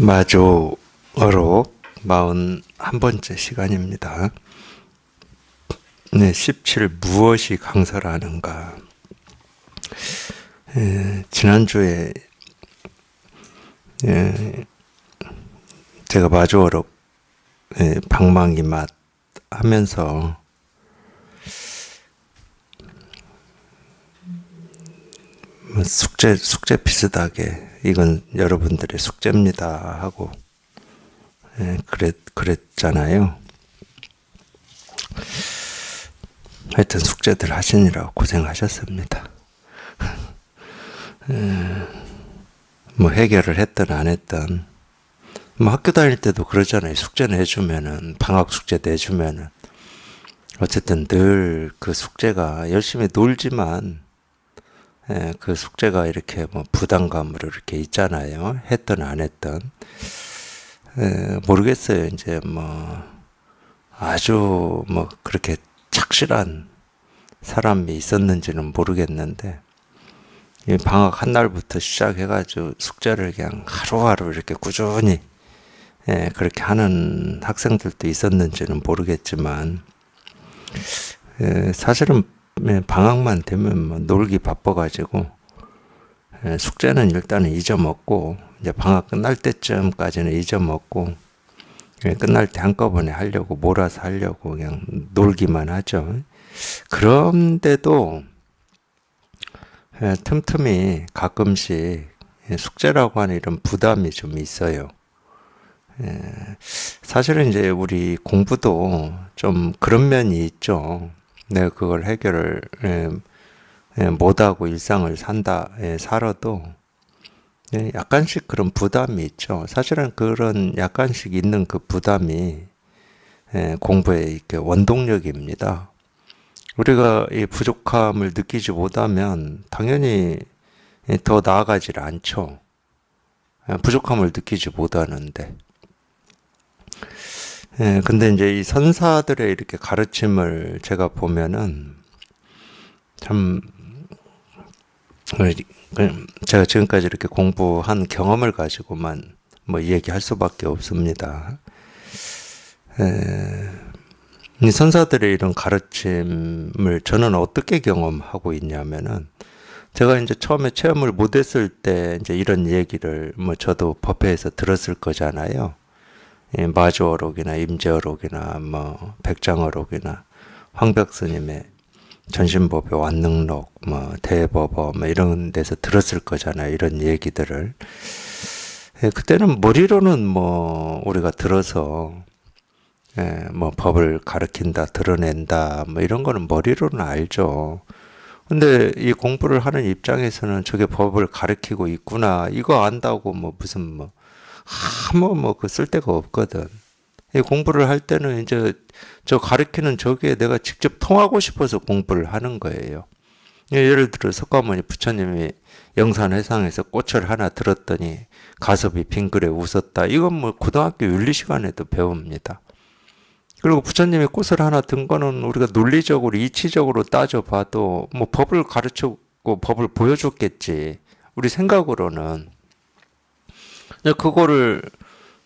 마조 어록 41번째 시간입니다. 네, 17 무엇이 강설하는가. 예, 지난주에 예, 제가 마조 어록 예, 방망이 맛 하면서 뭐 숙제 숙제 비슷하게 이건 여러분들의 숙제입니다 하고 예, 그랬, 그랬잖아요. 하여튼 숙제들 하시느라고 고생하셨습니다. 예, 뭐 해결을 했든 안 했든 뭐 학교 다닐 때도 그러잖아요. 숙제는 해주면은 방학 숙제도 주면은 어쨌든 늘 그 숙제가 열심히 놀지만 예, 그 숙제가 이렇게 뭐 부담감으로 이렇게 있잖아요. 했든 안 했든. 예, 모르겠어요. 이제 뭐 아주 뭐 그렇게 착실한 사람이 있었는지는 모르겠는데 방학 한 날부터 시작해가지고 숙제를 그냥 하루하루 이렇게 꾸준히 예, 그렇게 하는 학생들도 있었는지는 모르겠지만 예, 사실은 예, 방학만 되면 뭐 놀기 바빠가지고 예, 숙제는 일단은 잊어먹고 이제 방학 끝날 때쯤까지는 잊어먹고 예, 끝날 때 한꺼번에 하려고 몰아서 하려고 그냥 놀기만 하죠. 그런데도 틈틈이 가끔씩 숙제라고 하는 이런 부담이 좀 있어요. 사실은 이제 우리 공부도 좀 그런 면이 있죠. 내가 네, 그걸 해결을 예, 예, 못하고 일상을 산다 예, 살아도 약간씩 그런 부담이 있죠. 사실은 그런 약간씩 있는 그 부담이 공부의 이렇게 원동력입니다. 우리가 이 부족함을 느끼지 못하면 당연히 더 나아가질 않죠. 부족함을 느끼지 못하는데. 예, 근데 이제 이 선사들의 이렇게 가르침을 제가 보면은 참 그, 그, 제가 지금까지 이렇게 공부한 경험을 가지고만 뭐 얘기할 수밖에 없습니다. 에, 예, 이 선사들의 이런 가르침을 저는 어떻게 경험하고 있냐면은 제가 이제 처음에 체험을 못했을 때 이제 이런 얘기를 뭐 저도 법회에서 들었을 거잖아요. 예, 마주어록이나 임재어록이나 뭐 백장어록이나 황벽스님의 전신법의 완능록, 뭐 대법어 뭐 이런 데서 들었을 거잖아요. 이런 얘기들을 예, 그때는 머리로는 뭐 우리가 들어서 예, 뭐 법을 가르킨다, 드러낸다, 뭐 이런 거는 머리로는 알죠. 근데 이 공부를 하는 입장에서는 저게 법을 가르치고 있구나, 이거 안다고 뭐 무슨 뭐 아무 뭐그 쓸데가 없거든. 공부를 할 때는 이제 저 가르치는 저기에 내가 직접 통하고 싶어서 공부를 하는 거예요. 예, 예를 들어 석가모니 부처님이 영산회상에서 꽃을 하나 들었더니 가섭이 빙그레 웃었다. 이건 뭐 고등학교 윤리 시간에도 배웁니다. 그리고 부처님이 꽃을 하나 든 거는 우리가 논리적으로 이치적으로 따져봐도 뭐 법을 가르치고 법을 보여줬겠지. 우리 생각으로는 근데 그거를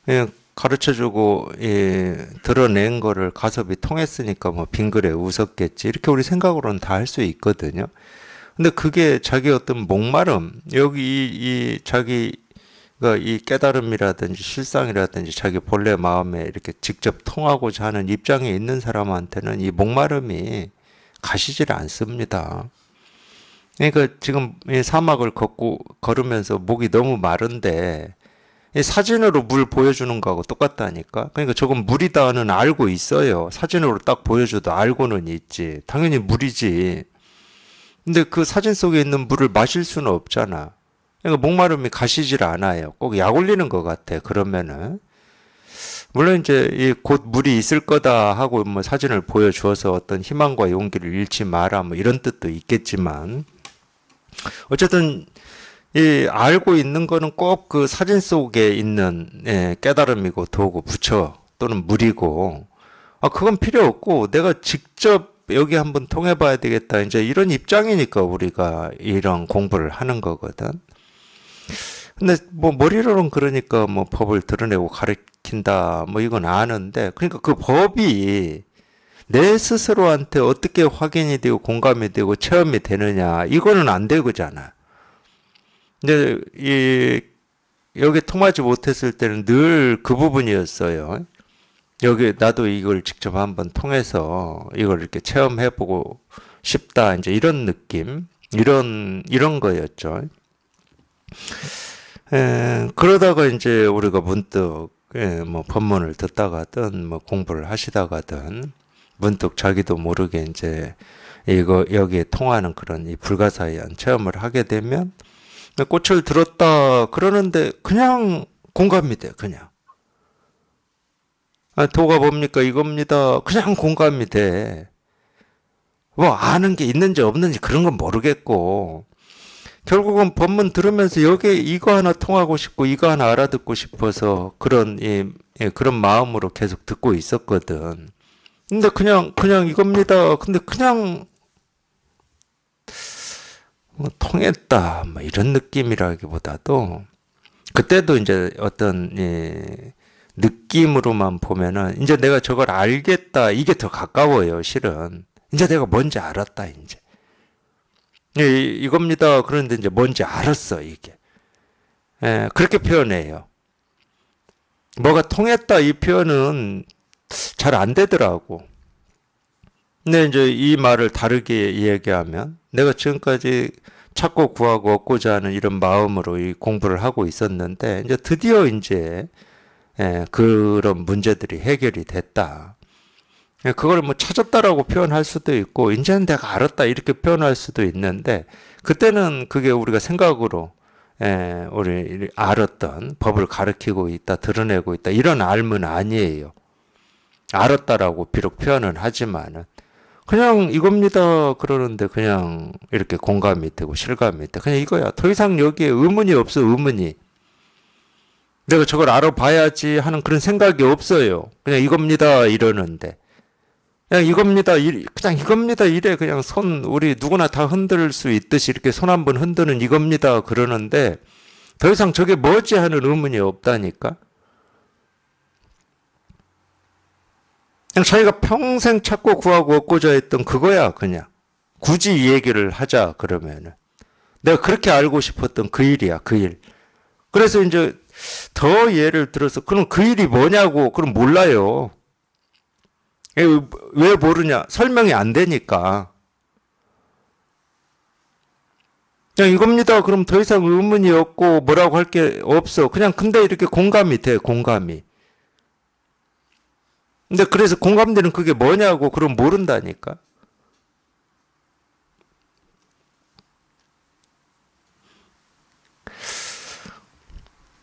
예, 가르쳐주고 예, 드러낸 거를 가섭이 통했으니까 뭐 빙그레 웃었겠지 이렇게 우리 생각으로는 다 할 수 있거든요. 근데 그게 자기 어떤 목마름 여기 이, 이 자기 이 깨달음이라든지 실상이라든지 자기 본래 마음에 이렇게 직접 통하고자 하는 입장에 있는 사람한테는 이 목마름이 가시질 않습니다. 그러니까 지금 이 사막을 걷고 걸으면서 목이 너무 마른데 사진으로 물 보여주는 거하고 똑같다니까. 그러니까 저건 물이다는 알고 있어요. 사진으로 딱 보여줘도 알고는 있지. 당연히 물이지. 근데 그 사진 속에 있는 물을 마실 수는 없잖아. 그러니까 목마름이 가시질 않아요. 꼭약 올리는 것 같아. 그러면은 물론 이제 곧 물이 있을 거다 하고 뭐 사진을 보여주어서 어떤 희망과 용기를 잃지 마라 뭐 이런 뜻도 있겠지만 어쨌든 이 알고 있는 거는 꼭 그 사진 속에 있는 예, 깨달음이고 도구 부처 또는 물이고 아 그건 필요 없고 내가 직접 여기 한번 통해봐야 되겠다 이제 이런 입장이니까 우리가 이런 공부를 하는 거거든. 근데 뭐 머리로는 그러니까 뭐 법을 드러내고 가르친다 뭐 이건 아는데 그러니까 그 법이 내 스스로한테 어떻게 확인이 되고 공감이 되고 체험이 되느냐 이거는 안 되고잖아. 근데 이 여기 통하지 못했을 때는 늘 그 부분이었어요. 여기 나도 이걸 직접 한번 통해서 이걸 이렇게 체험해보고 싶다. 이제 이런 느낌, 이런 이런 거였죠. 에, 그러다가 이제 우리가 문득 예, 뭐 법문을 듣다가든 뭐 공부를 하시다가든 문득 자기도 모르게 이제 이거 여기에 통하는 그런 이 불가사의한 체험을 하게 되면 꽃을 들었다 그러는데 그냥 공감이 돼 그냥. 아, 도가 뭡니까? 이겁니다. 그냥 공감이 돼. 뭐 아는 게 있는지 없는지 그런 건 모르겠고 결국은 법문 들으면서 여기 이거 하나 통하고 싶고 이거 하나 알아듣고 싶어서 그런 예, 예, 그런 마음으로 계속 듣고 있었거든. 근데 그냥 그냥 이겁니다. 근데 그냥 뭐 통했다 뭐 이런 느낌이라기보다도 그때도 이제 어떤 예, 느낌으로만 보면은 이제 내가 저걸 알겠다 이게 더 가까워요 실은 이제 내가 뭔지 알았다 이제 예, 이겁니다 그런데 이제 뭔지 알았어 이게 예, 그렇게 표현해요 뭐가 통했다 이 표현은 잘 안 되더라고 근데 이제 이 말을 다르게 얘기하면 내가 지금까지 찾고 구하고 얻고자 하는 이런 마음으로 이 공부를 하고 있었는데 이제 드디어 이제 예, 그런 문제들이 해결이 됐다. 예, 그걸 뭐 찾았다라고 표현할 수도 있고 이제는 내가 알았다 이렇게 표현할 수도 있는데 그때는 그게 우리가 생각으로 예, 우리 알았던 법을 가르치고 있다 드러내고 있다 이런 알은 아니에요. 알았다라고 비록 표현은 하지만은 그냥 이겁니다. 그러는데 그냥 이렇게 공감이 되고 실감이 돼. 그냥 이거야. 더 이상 여기에 의문이 없어, 의문이. 내가 저걸 알아봐야지 하는 그런 생각이 없어요. 그냥 이겁니다. 이러는데. 그냥 이겁니다. 이, 래 그냥 이겁니다. 이래. 그냥 손, 우리 누구나 다 흔들 수 있듯이 이렇게 손한번 흔드는 이겁니다. 그러는데 더 이상 저게 뭐지 하는 의문이 없다니까. 그냥 자기가 평생 찾고 구하고 얻고자 했던 그거야 그냥. 굳이 이 얘기를 하자 그러면은 내가 그렇게 알고 싶었던 그 일이야 그 일. 그래서 이제 더 예를 들어서 그럼 그 일이 뭐냐고 그럼 몰라요. 예, 왜 모르냐? 설명이 안 되니까. 그냥 이겁니다. 그럼 더 이상 의문이 없고 뭐라고 할 게 없어. 그냥 근데 이렇게 공감이 돼, 공감이. 근데 그래서 공감대는 그게 뭐냐고 그럼 모른다니까.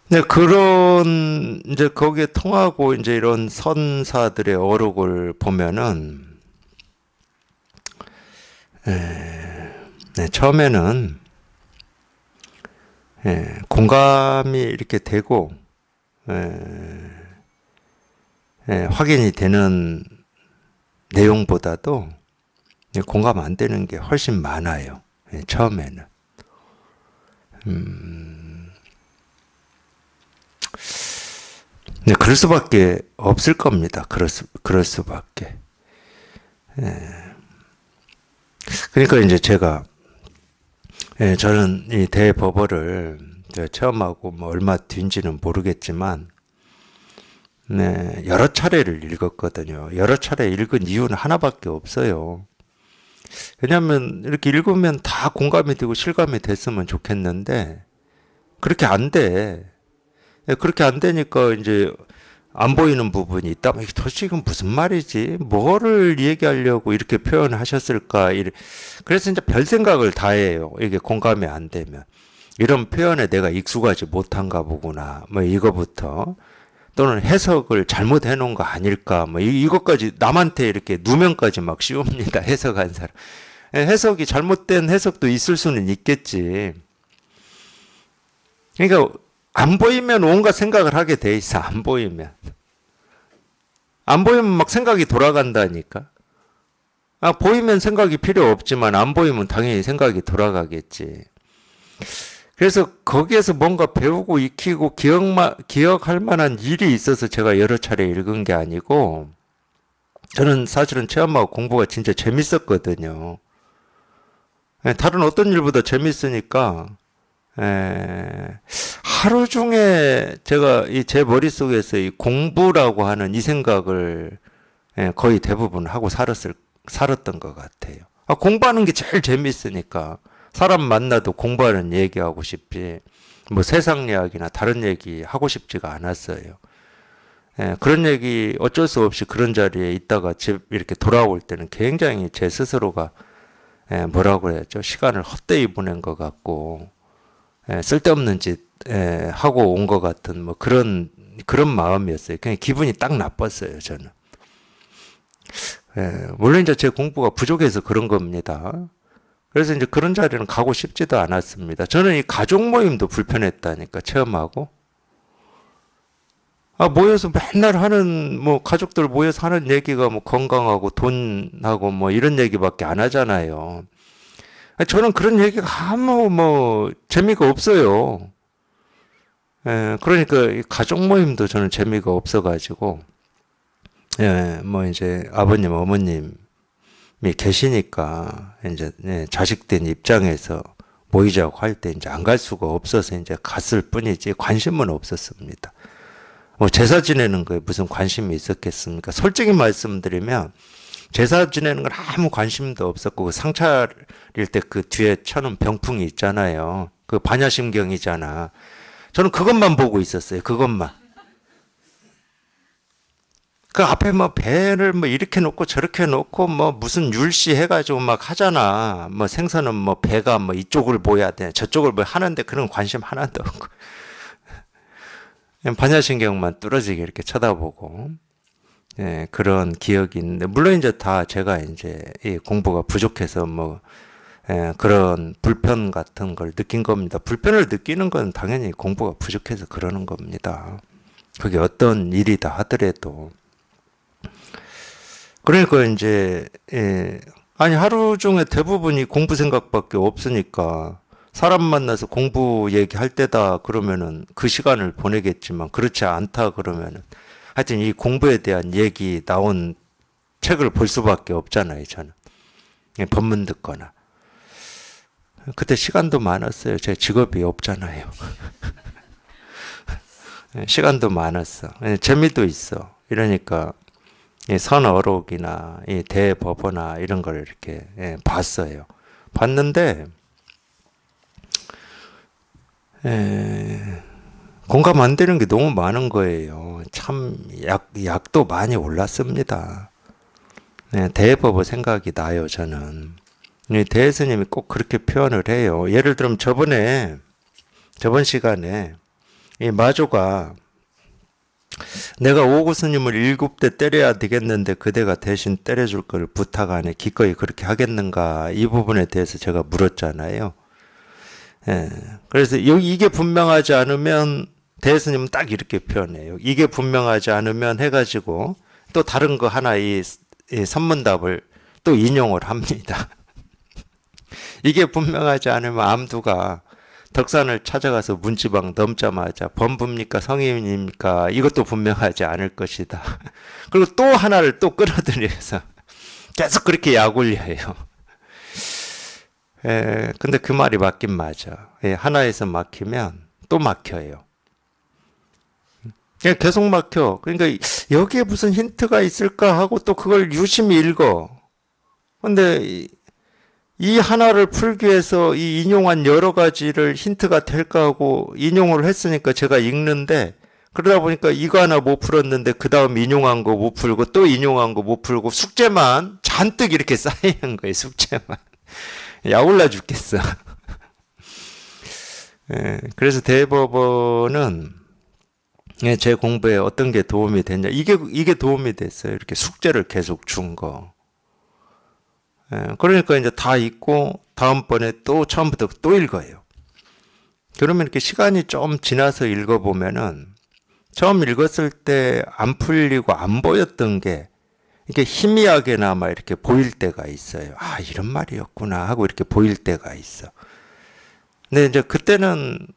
네, 그런 이제 거기에 통하고 이제 이런 선사들의 어록을 보면은 네, 처음에는 네, 공감이 이렇게 되고 네, 예, 확인이 되는 내용보다도 공감 안 되는 게 훨씬 많아요. 예, 처음에는. 음... 네, 그럴 수밖에 없을 겁니다. 그럴, 수, 그럴 수밖에. 예. 그러니까 이제 제가, 예, 저는 이 대법어를 처음하고뭐 얼마 뒤인지는 모르겠지만, 네, 여러 차례를 읽었거든요. 여러 차례 읽은 이유는 하나밖에 없어요. 왜냐하면 이렇게 읽으면 다 공감이 되고 실감이 됐으면 좋겠는데 그렇게 안 돼. 네, 그렇게 안 되니까 이제 안 보이는 부분이 있다면 뭐 이게 도대체 이건 무슨 말이지? 뭐를 얘기하려고 이렇게 표현하셨을까? 그래서 이제 별 생각을 다 해요. 이게 공감이 안 되면. 이런 표현에 내가 익숙하지 못한가 보구나. 뭐 이거부터. 또는 해석을 잘못해 놓은 거 아닐까 뭐 이것까지 남한테 이렇게 누명까지 막 씌웁니다 해석한 사람 예, 해석이 잘못된 해석도 있을 수는 있겠지 그러니까 안 보이면 온갖 생각을 하게 돼 있어 안 보이면 안 보이면 막 생각이 돌아간다니까 아 보이면 생각이 필요 없지만 안 보이면 당연히 생각이 돌아가겠지 그래서 거기에서 뭔가 배우고 익히고 기억마, 기억할 만한 일이 있어서 제가 여러 차례 읽은 게 아니고 저는 사실은 체험하고 공부가 진짜 재밌었거든요. 예, 다른 어떤 일보다 재밌으니까 에, 예, 하루 중에 제가 이 제 머릿속에서 이 공부라고 하는 이 생각을 에, 예, 거의 대부분 하고 살았을, 살았던 것 같아요. 아, 공부하는 게 제일 재밌으니까. 사람 만나도 공부하는 얘기하고 싶지 뭐 세상 이야기나 다른 얘기 하고 싶지가 않았어요. 예, 그런 얘기 어쩔 수 없이 그런 자리에 있다가 집 이렇게 돌아올 때는 굉장히 제 스스로가 예, 뭐라고 해야죠? 시간을 헛되이 보낸 것 같고 예, 쓸데없는 짓 예, 하고 온 것 같은 뭐 그런 그런 마음이었어요. 그냥 기분이 딱 나빴어요. 저는. 예, 물론 이제 제 공부가 부족해서 그런 겁니다. 그래서 이제 그런 자리는 가고 싶지도 않았습니다. 저는 이 가족 모임도 불편했다니까 체험하고. 아, 모여서 맨날 하는, 뭐, 가족들 모여서 하는 얘기가 뭐 건강하고 돈하고 뭐 이런 얘기밖에 안 하잖아요. 저는 그런 얘기가 아무 뭐 재미가 없어요. 예, 그러니까 가족 모임도 저는 재미가 없어가지고, 예, 뭐 이제 아버님, 어머님 계시니까 이제 네, 자식된 입장에서 모이자고 할때 이제 안 갈 수가 없어서 이제 갔을 뿐이지 관심은 없었습니다. 뭐 제사 지내는 거에 무슨 관심이 있었겠습니까? 솔직히 말씀드리면 제사 지내는 건 아무 관심도 없었고 그 상차릴 때 그 뒤에 쳐놓은 병풍이 있잖아요. 그 반야심경이잖아. 저는 그것만 보고 있었어요. 그것만. 그 앞에 뭐 배를 뭐 이렇게 놓고 저렇게 놓고 뭐 무슨 율시 해가지고 막 하잖아. 뭐 생선은 뭐 배가 뭐 이쪽을 보여야 돼. 저쪽을 뭐 하는데 그런 관심 하나도 없고. 반야신경만 뚫어지게 이렇게 쳐다보고. 예, 그런 기억이 있는데, 물론 이제 다 제가 이제 이 공부가 부족해서 뭐, 예, 그런 불편 같은 걸 느낀 겁니다. 불편을 느끼는 건 당연히 공부가 부족해서 그러는 겁니다. 그게 어떤 일이다 하더라도. 그러니까 이제 예. 아니 하루 중에 대부분이 공부 생각밖에 없으니까 사람 만나서 공부 얘기할 때다 그러면은 그 시간을 보내겠지만 그렇지 않다 그러면은 하여튼 이 공부에 대한 얘기 나온 책을 볼 수밖에 없잖아요 저는 예, 법문 듣거나 그때 시간도 많았어요 제 직업이 없잖아요 예, 시간도 많았어 예, 재미도 있어 이러니까 이 선어록이나 이 대법어나 이런 걸 이렇게 예, 봤어요. 봤는데 에, 예, 공감 안 되는 게 너무 많은 거예요. 참 약, 약도 많이 올랐습니다. 네, 예, 대법어 생각이 나요, 저는. 네, 대스님이 꼭 그렇게 표현을 해요. 예를 들면 저번에, 저번 시간에 이 마조가 내가 오고스님을 일곱 대 때려야 되겠는데 그대가 대신 때려줄 걸 부탁 안에 기꺼이 그렇게 하겠는가 이 부분에 대해서 제가 물었잖아요. 예. 그래서 여기 이게 분명하지 않으면 대스님은 딱 이렇게 표현해요. 이게 분명하지 않으면 해가지고 또 다른 거 하나 이, 이 선문답을 또 인용을 합니다. 이게 분명하지 않으면 암두가 덕산을 찾아가서 문지방 넘자마자 범부입니까 성인입니까 이것도 분명하지 않을 것이다. 그리고 또 하나를 또 끌어들여서 계속 그렇게 약올려요. 예, 근데 그 말이 맞긴 맞아. 예, 하나에서 막히면 또 막혀요. 그냥 계속 막혀. 그러니까 여기에 무슨 힌트가 있을까 하고 또 그걸 유심히 읽어. 근데 이 하나를 풀기 위해서 이 인용한 여러 가지를 힌트가 될까 하고 인용을 했으니까 제가 읽는데 그러다 보니까 이거 하나 못 풀었는데 그 다음 인용한 거 못 풀고 또 인용한 거 못 풀고 숙제만 잔뜩 이렇게 쌓이는 거예요. 숙제만 야올라 죽겠어. 예, 그래서 대법원은 예, 제 공부에 어떤 게 도움이 됐냐 이게 이게 도움이 됐어요. 이렇게 숙제를 계속 준 거. 예, 그러니까 이제 다 읽고 다음번에 또 처음부터 또 읽어요. 그러면 이렇게 시간이 좀 지나서 읽어보면은 처음 읽었을 때 안 풀리고 안 보였던 게 이게 희미하게나마 이렇게 보일 때가 있어요. 아, 이런 말이었구나 하고 이렇게 보일 때가 있어. 근데 이제 그때는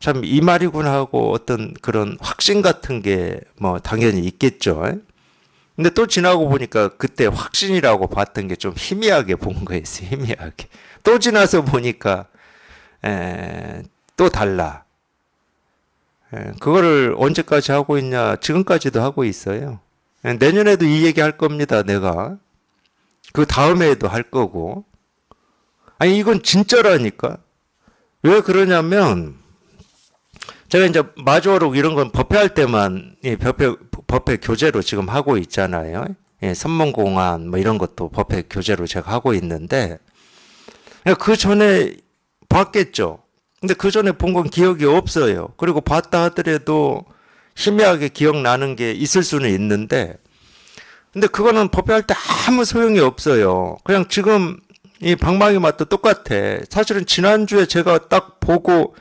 참 이 말이구나 하고 어떤 그런 확신 같은 게 뭐 당연히 있겠죠. 근데 또 지나고 보니까 그때 확신이라고 봤던 게 좀 희미하게 본 거였어요. 희미하게. 또 지나서 보니까 에, 또 달라. 에, 그거를 언제까지 하고 있냐? 지금까지도 하고 있어요. 에, 내년에도 이 얘기 할 겁니다. 내가 그 다음에도 할 거고. 아니 이건 진짜라니까. 왜 그러냐면 제가 이제 마주오록 이런 건 법회할 때만 예, 법회 법회 교재로 지금 하고 있잖아요. 예, 선문공안 뭐 이런 것도 법회 교재로 제가 하고 있는데 예, 그 전에 봤겠죠. 근데 그 전에 본 건 기억이 없어요. 그리고 봤다 하더라도 희미하게 기억나는 게 있을 수는 있는데 근데 그거는 법회할 때 아무 소용이 없어요. 그냥 지금 이 방망이 맛도 똑같아. 사실은 지난주에 제가 딱 보고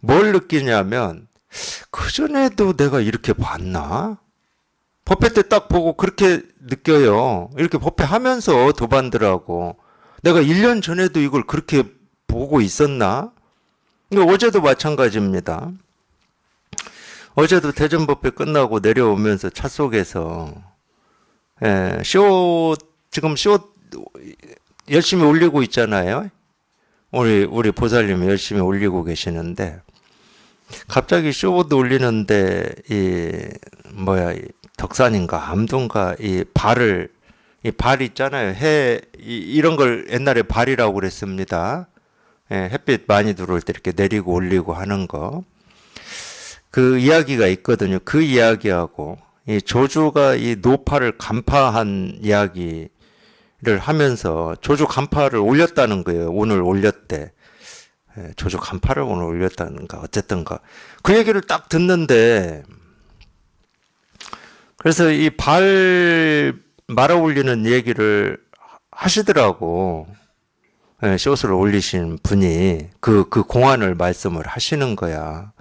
뭘 느끼냐면 그전에도 내가 이렇게 봤나? 법회 때 딱 보고 그렇게 느껴요. 이렇게 법회 하면서 도반들하고 내가 1년 전에도 이걸 그렇게 보고 있었나? 어제도 마찬가지입니다. 어제도 대전법회 끝나고 내려오면서 차 속에서 예, 쇼 지금 쇼 열심히 올리고 있잖아요. 우리 우리 보살님 열심히 올리고 계시는데 갑자기 쇼보드 올리는데 이 뭐야 이 덕산인가 암동가 이 발을 이 발 있잖아요. 해 이, 런걸 옛날에 발이라고 그랬습니다. 예, 햇빛 많이 들어올 때 이렇게 내리고 올리고 하는 거. 그 이야기가 있거든요. 그 이야기하고 이조주가이 노파를 간파한 이야기를 하면서 조주 간파를 올렸다는 거예요. 오늘 올렸대. 예, 조주 간파를 오늘 올렸다는가 어쨌든가 그 얘기를 딱 듣는데 그래서 이 발 말아 올리는 얘기를 하시더라고. 네, 예, 쇼스 올리신 분이 그, 그 공안을 말씀을 하시는 거야.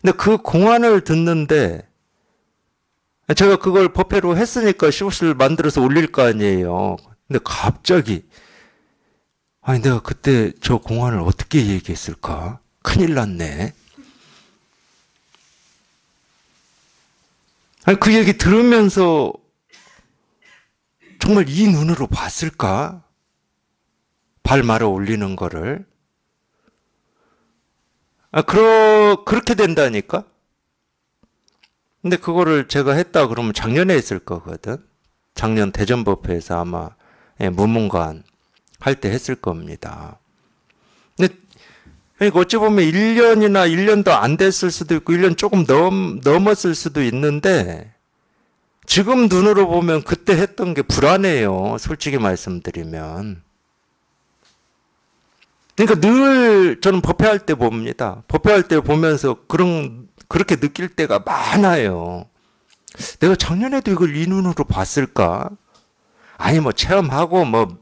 근데 그 공안을 듣는데 제가 그걸 법회로 했으니까 쇼스 만들어서 올릴 거 아니에요. 근데 갑자기 아니 내가 그때 저 공안을 어떻게 얘기했을까? 큰일 났네. 아니, 그 얘기 들으면서 정말 이 눈으로 봤을까? 발말아 올리는 거를. 아, 그러, 그렇게 된다니까? 근데 그거를 제가 했다 그러면 작년에 했을 거거든? 작년 대전법회에서 아마 예, 무문관 할 때 했을 겁니다. 근데 그러니까 어찌 보면 1년이나 1년도 안 됐을 수도 있고 1년 조금 넘, 넘었을 수도 있는데 지금 눈으로 보면 그때 했던 게 불안해요. 솔직히 말씀드리면. 그러니까 늘 저는 법회할 때 봅니다. 법회할 때 보면서 그런 그렇게 느낄 때가 많아요. 내가 작년에도 이걸 이 눈으로 봤을까? 아니 뭐 체험하고 뭐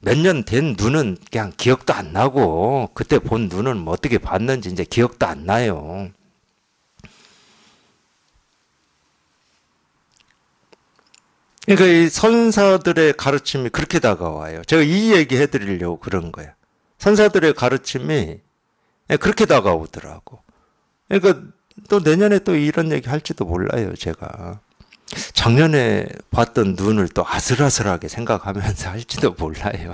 몇년된 눈은 그냥 기억도 안 나고 그때 본 눈은 뭐 어떻게 봤는지 이제 기억도 안 나요. 그러니까 이 선사들의 가르침이 그렇게 다가와요. 제가 이 얘기 해드리려고 그런 거예요. 선사들의 가르침이 그렇게 다가오더라고. 그러니까 또 내년에 또 이런 얘기 할지도 몰라요, 제가. 작년에 봤던 눈을 또 아슬아슬하게 생각하면서 할지도 몰라요.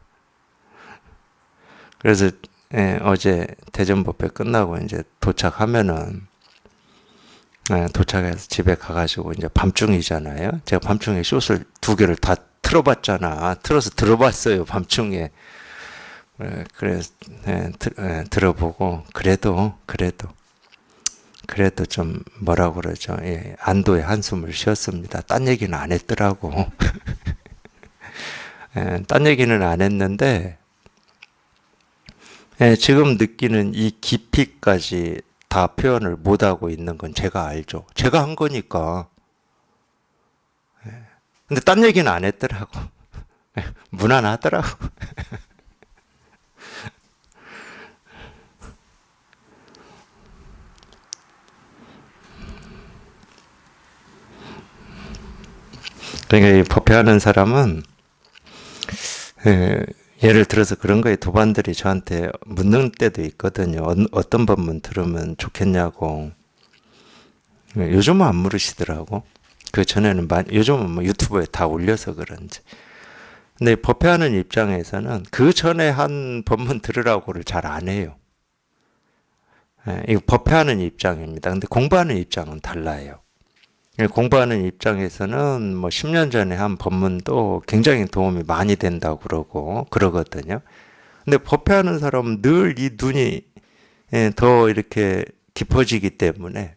그래서 예, 어제 대전법회 끝나고 이제 도착하면은 예, 도착해서 집에 가가지고 이제 밤중이잖아요. 제가 밤중에 숏을 두 개를 다 틀어봤잖아. 틀어서 들어봤어요 밤중에. 예, 그래 예, 들, 예, 들어보고 그래도 그래도 그래도 좀 뭐라 고 그러죠. 예, 안도의 한숨을 쉬었습니다. 딴 얘기는 안 했더라고. 예, 딴 얘기는 안 했는데 예, 지금 느끼는 이 깊이까지 다 표현을 못 하고 있는 건 제가 알죠. 제가 한 거니까. 예, 근데 딴 얘기는 안 했더라고. 예, 무난하더라고. 그러니까 이 법회하는 사람은 예, 를 들어서 그런 거에 도반들이 저한테 묻는 때도 있거든요. 어, 떤 법문 들으면 좋겠냐고. 예, 요즘은 안 물으시더라고. 그 전에는 많이, 요즘은 뭐 유튜브에 다 올려서 그런지. 근데 법회하는 입장에서는 그 전에 한 법문 들으라고를 잘 안 해요. 예, 이거 법회하는 입장입니다. 근데 공부하는 입장은 달라요. 예, 공부하는 입장에서는 뭐 10년 전에 한 법문도 굉장히 도움이 많이 된다고 그러고 그러거든요. 근데 법회하는 사람은 늘 이 눈이 예, 더 이렇게 깊어지기 때문에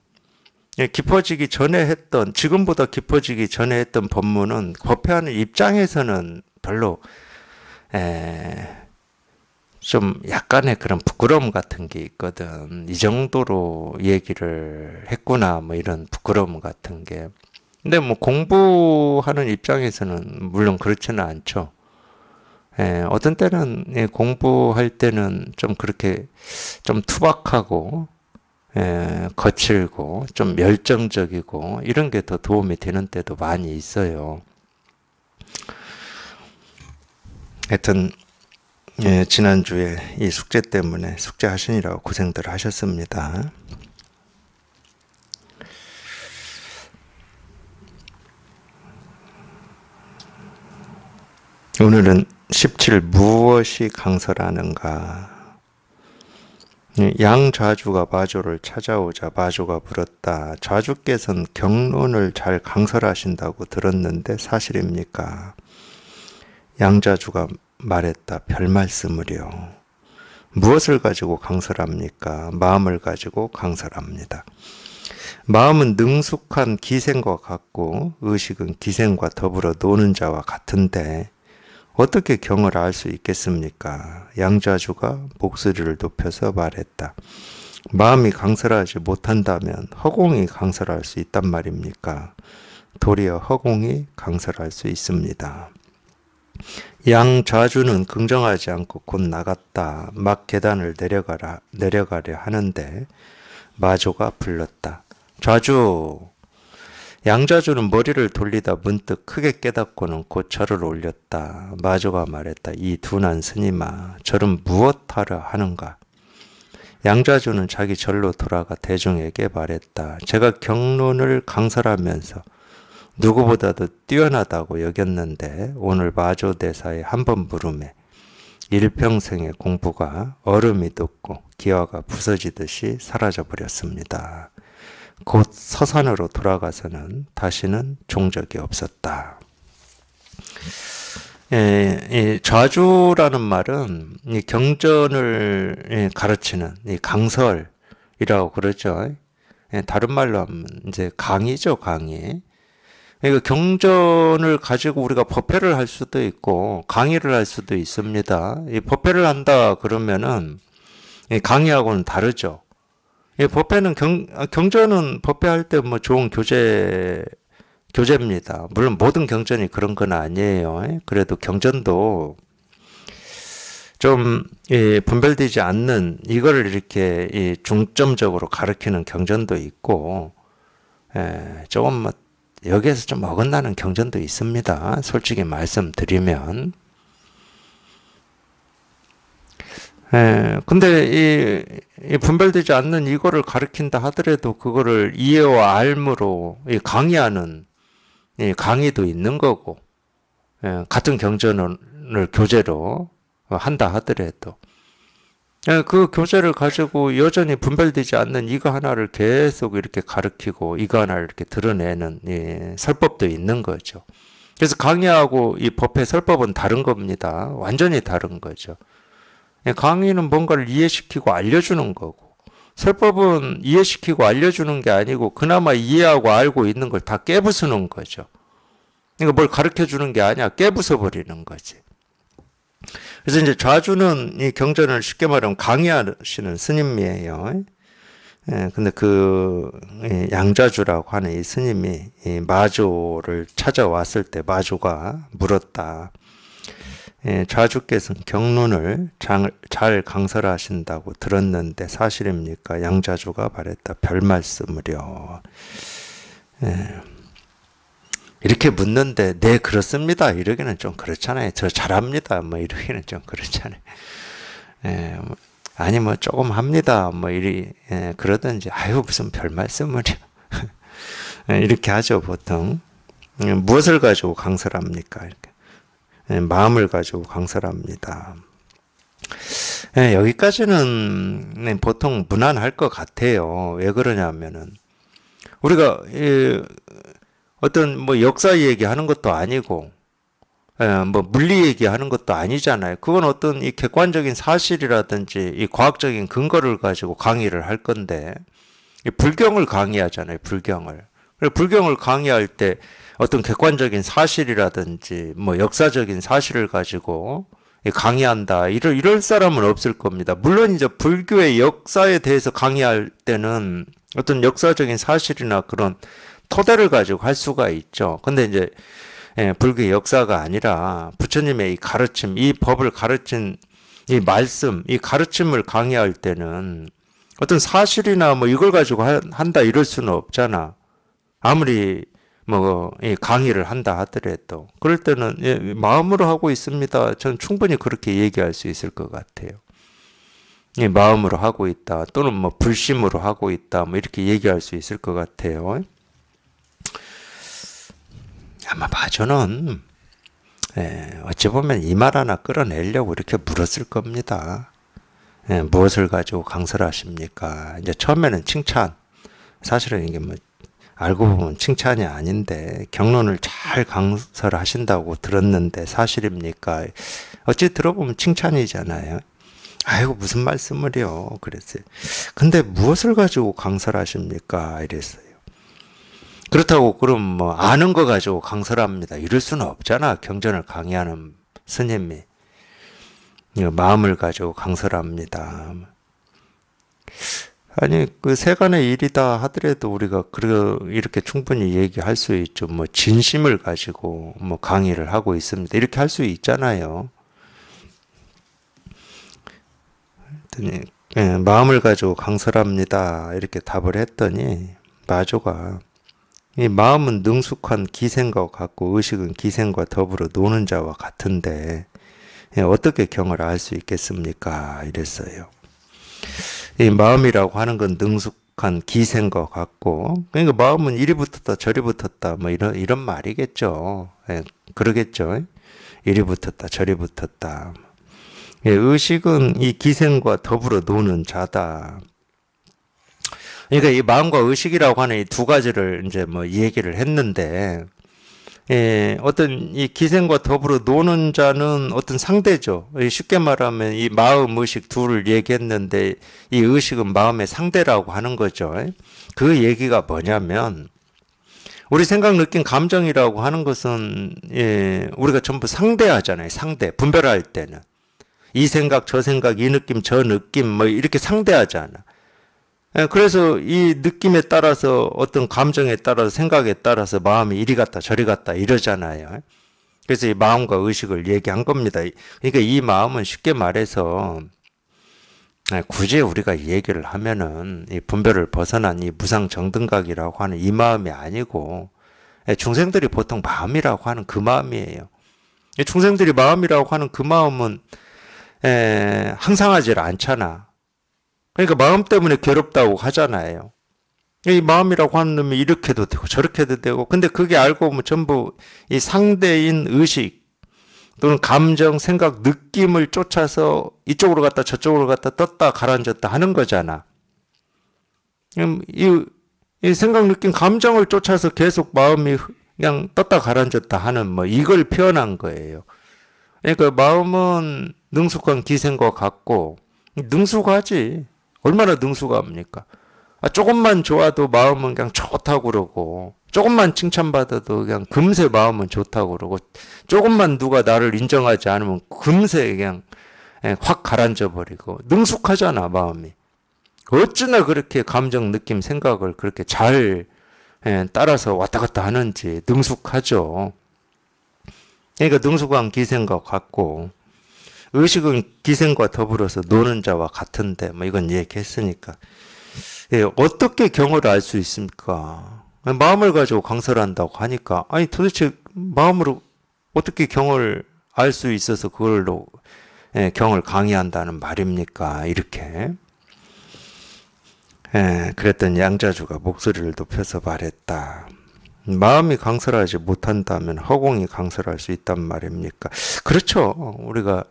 예, 깊어지기 전에 했던 지금보다 깊어지기 전에 했던 법문은 법회하는 입장에서는 별로 에, 좀 약간의 그런 부끄러움 같은 게 있거든. 이 정도로 얘기를 했구나, 뭐 이런 부끄러움 같은 게. 근데 뭐 공부하는 입장에서는 물론 그렇지는 않죠. 예, 어떤 때는 예, 공부할 때는 좀 그렇게 좀 투박하고 예, 거칠고 좀 음. 열정적이고 이런 게 더 도움이 되는 때도 많이 있어요. 하여튼 예, 지난주에 이 숙제 때문에 숙제 하시느라고 고생들 하셨습니다. 오늘은 17 무엇이 강설하는가 양좌주가 마조를 찾아오자 마조가 물었다. 좌주께서는 경론을 잘 강설하신다고 들었는데 사실입니까? 양좌주가 말했다. 별 말씀을요. 무엇을 가지고 강설합니까? 마음을 가지고 강설합니다. 마음은 능숙한 기생과 같고 의식은 기생과 더불어 노는 자와 같은데 어떻게 경을 알 수 있겠습니까? 양자주가 목소리를 높여서 말했다. 마음이 강설하지 못한다면 허공이 강설할 수 있단 말입니까? 도리어 허공이 강설할 수 있습니다. 양좌주는 긍정하지 않고 곧 나갔다. 막 계단을 내려가라, 내려가려 하는데 마조가 불렀다. 좌주! 양좌주는 머리를 돌리다 문득 크게 깨닫고는 곧 절을 올렸다. 마조가 말했다. 이 둔한 스님아, 절은 무엇하려 하는가? 양좌주는 자기 절로 돌아가 대중에게 말했다. 제가 경론을 강설하면서 누구보다도 뛰어나다고 여겼는데 오늘 마조 대사의 한 번 물음에 일평생의 공부가 얼음이 돋고 기와가 부서지듯이 사라져 버렸습니다. 곧 서산으로 돌아가서는 다시는 종적이 없었다. 예, 좌주라는 말은 경전을 예, 가르치는 강설이라고 그러죠. 예, 다른 말로 하면 이제 강의죠, 강의. 그러니까 경전을 가지고 우리가 법회를 할 수도 있고 강의를 할 수도 있습니다. 이 법회를 한다 그러면은 강의하고는 다르죠. 이 법회는 경, 아, 경전은 법회할 때 뭐 좋은 교재 교재입니다. 물론 모든 경전이 그런 건 아니에요. 그래도 경전도 좀 예, 분별되지 않는 이거 이렇게 중점적으로 가르키는 경전도 있고 예, 조금 여기에서 좀 어긋나는 경전도 있습니다. 솔직히 말씀드리면. 예, 근데 이, 이, 분별되지 않는 이거를 가르킨다 하더라도 그거를 이해와 알므로 강의하는 예, 강의도 있는 거고 예, 같은 경전을 교재로 한다 하더라도 예, 그 교재를 가지고 여전히 분별되지 않는 이거 하나를 계속 이렇게 가르치고 이거 하나를 이렇게 드러내는 예, 설법도 있는 거죠. 그래서 강의하고 이 법회 설법은 다른 겁니다. 완전히 다른 거죠. 예, 강의는 뭔가를 이해시키고 알려주는 거고 설법은 이해시키고 알려주는 게 아니고 그나마 이해하고 알고 있는 걸 다 깨부수는 거죠. 그러니까 뭘 가르쳐주는 게 아니야 깨부숴버리는 거지. 그래서 이제 좌주는 이 경전을 쉽게 말하면 강의하시는 스님이에요. 예, 근데 그 예, 양자주라고 하는 이 스님이 이 마조를 찾아왔을 때 마조가 물었다. 예, 좌주께서 경론을 잘, 잘 강설하신다고 들었는데 사실입니까? 양자주가 말했다. 별 말씀을요. 예. 이렇게 묻는데 네 그렇습니다. 이러기는 좀 그렇잖아요. 저 잘합니다. 뭐 이러기는 좀 그렇잖아요. 예, 뭐, 아니 뭐 조금 합니다. 뭐 이리 예, 그러든지 아유 무슨 별 말씀을요. 예, 이렇게 하죠 보통 예, 무엇을 가지고 강설 합니까? 이렇게 예, 마음을 가지고 강설합니다. 예, 여기까지는 네, 보통 무난할 것 같아요. 왜 그러냐면은 우리가 예, 어떤 뭐 역사 얘기하는 것도 아니고 예, 뭐 물리 얘기하는 것도 아니잖아요. 그건 어떤 이 객관적인 사실이라든지 이 과학적인 근거를 가지고 강의를 할 건데 불경을 강의하잖아요. 불경을. 불경을 강의할 때 어떤 객관적인 사실이라든지 뭐 역사적인 사실을 가지고 강의한다. 이럴, 이럴 사람은 없을 겁니다. 물론 이제 불교의 역사에 대해서 강의할 때는 어떤 역사적인 사실이나 그런 토대를 가지고 할 수가 있죠. 근데 이제 예, 불교의 역사가 아니라 부처님의 이 가르침, 이 법을 가르친 이 말씀, 이 가르침을 강의할 때는 어떤 사실이나 뭐 이걸 가지고 한다 이럴 수는 없잖아. 아무리 뭐 이 강의를 한다 하더라도 그럴 때는 예, 마음으로 하고 있습니다. 저는 충분히 그렇게 얘기할 수 있을 것 같아요. 예, 마음으로 하고 있다 또는 뭐 불심으로 하고 있다 뭐 이렇게 얘기할 수 있을 것 같아요. 아마 마저는 예, 어찌 보면 이 말 하나 끌어내려고 이렇게 물었을 겁니다. 예, 무엇을 가지고 강설하십니까? 이제 처음에는 칭찬. 사실은 이게 뭐 알고 보면 칭찬이 아닌데 경론을 잘 강설하신다고 들었는데 사실입니까? 어찌 들어보면 칭찬이잖아요. 아이고 무슨 말씀을요? 그랬어요. 근데 무엇을 가지고 강설하십니까? 이랬어요. 그렇다고 그럼 뭐 아는 거 가지고 강설 합니다. 이럴 수는 없잖아. 경전을 강의하는 스님이. 마음을 가지고 강설합니다. 아니 그 세간의 일이다 하더라도 우리가 그 이렇게 충분히 얘기할 수 있죠. 뭐 진심을 가지고 뭐 강의를 하고 있습니다. 이렇게 할 수 있잖아요. 했더니 예, 마음을 가지고 강설합니다. 이렇게 답을 했더니 마조가 이 마음은 능숙한 기생과 같고 의식은 기생과 더불어 노는 자와 같은데 예, 어떻게 경을 알 수 있겠습니까? 이랬어요. 이 마음이라고 하는 건 능숙한 기생과 같고 그러니까 마음은 이리 붙었다 저리 붙었다 뭐 이런 이런 말이겠죠. 예, 그러겠죠. 이리 붙었다 저리 붙었다. 예, 의식은 이 기생과 더불어 노는 자다. 그러니까 이 마음과 의식이라고 하는 이 두 가지를 이제 뭐 얘기를 했는데 예, 어떤 이 기생과 더불어 노는 자는 어떤 상대죠. 쉽게 말하면 이 마음, 의식 둘을 얘기했는데 이 의식은 마음의 상대라고 하는 거죠. 그 얘기가 뭐냐면 우리 생각, 느낀 감정이라고 하는 것은 예, 우리가 전부 상대하잖아요. 상대 분별할 때는 이 생각, 저 생각, 이 느낌, 저 느낌 뭐 이렇게 상대하잖아. 예, 그래서 이 느낌에 따라서 어떤 감정에 따라서 생각에 따라서 마음이 이리 갔다 저리 갔다 이러잖아요. 그래서 이 마음과 의식을 얘기한 겁니다. 그러니까 이 마음은 쉽게 말해서 예, 굳이 우리가 얘기를 하면은 이 분별을 벗어난 이 무상정등각이라고 하는 이 마음이 아니고 예, 중생들이 보통 마음이라고 하는 그 마음이에요. 중생들이 마음이라고 하는 그 마음은 항상하지 않잖아. 그러니까 마음 때문에 괴롭다고 하잖아요. 이 마음이라고 하는 놈이 이렇게도 되고 저렇게도 되고 근데 그게 알고 보면 전부 이 상대인 의식 또는 감정, 생각, 느낌을 쫓아서 이쪽으로 갔다 저쪽으로 갔다 떴다 가라앉았다 하는 거잖아. 이, 이 생각, 느낌, 감정을 쫓아서 계속 마음이 그냥 떴다 가라앉았다 하는 뭐 이걸 표현한 거예요. 그러니까 마음은 능숙한 기생과 같고 능숙하지. 얼마나 능수가합니까? 아, 조금만 좋아도 마음은 그냥 좋다고 그러고 조금만 칭찬받아도 그냥 금세 마음은 좋다고 그러고 조금만 누가 나를 인정하지 않으면 금세 그냥 예, 확 가라앉아 버리고 능숙하잖아 마음이 어찌나 그렇게 감정 느낌 생각을 그렇게 잘 예, 따라서 왔다 갔다 하는지 능숙하죠 그러니까 능숙한 기생과 같고 의식은 기생과 더불어서 노는 자와 같은데 뭐 이건 얘기했으니까 예, 어떻게 경어를 알 수 있습니까? 마음을 가지고 강설한다고 하니까 아니 도대체 마음으로 어떻게 경을 알 수 있어서 그걸로 예, 경을 강의한다는 말입니까? 이렇게 예, 그랬던 양자주가 목소리를 높여서 말했다. 마음이 강설하지 못한다면 허공이 강설할 수 있단 말입니까? 그렇죠. 우리가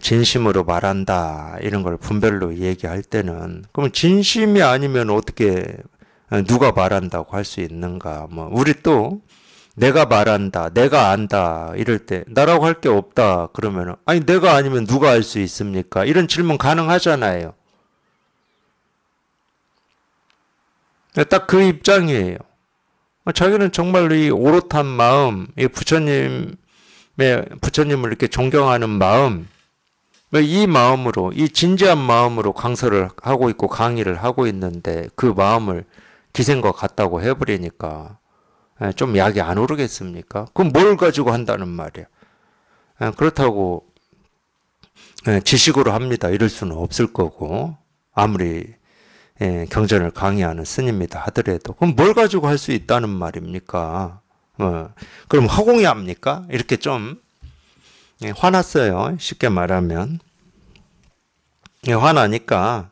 진심으로 말한다 이런 걸 분별로 얘기할 때는 그럼 진심이 아니면 어떻게 누가 말한다고 할 수 있는가 뭐 우리 또 내가 말한다 내가 안다 이럴 때 나라고 할 게 없다 그러면 아니 내가 아니면 누가 알 수 있습니까 이런 질문 가능하잖아요 네, 딱그 입장이에요 어, 자기는 정말로 이 오롯한 마음 이 부처님의 부처님을 이렇게 존경하는 마음 이 마음으로 이 진지한 마음으로 강서를 하고 있고 강의를 하고 있는데 그 마음을 기생과 같다고 해버리니까 예, 좀 약이 안 오르겠습니까? 그럼 뭘 가지고 한다는 말이야? 예, 그렇다고 예, 지식으로 합니다. 이럴 수는 없을 거고 아무리 경전을 강의하는 스님이다 하더라도 그럼 뭘 가지고 할 수 있다는 말입니까? 어, 그럼 허공이 합니까? 이렇게 좀 예, 화났어요. 쉽게 말하면. 예, 화나니까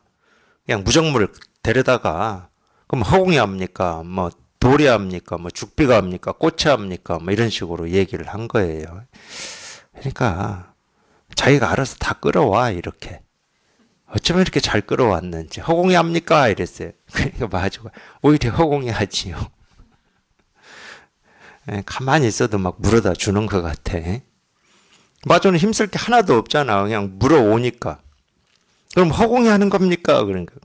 그냥 무정물을 데려다가 그럼 허공이 합니까? 뭐 돌이 합니까? 뭐 죽비가 합니까? 꽃이 합니까? 뭐 이런 식으로 얘기를 한 거예요. 그러니까 자기가 알아서 다 끌어와 이렇게. 어쩌면 이렇게 잘 끌어왔는지 허공이 합니까? 이랬어요. 그러니까 마주 뭐 오히려 허공이 하지요. 예, 가만히 있어도 막 물어다 주는 것 같아. 마저는 힘쓸 게 하나도 없잖아. 그냥 물어오니까. 그럼 허공이 하는 겁니까? 그러니까.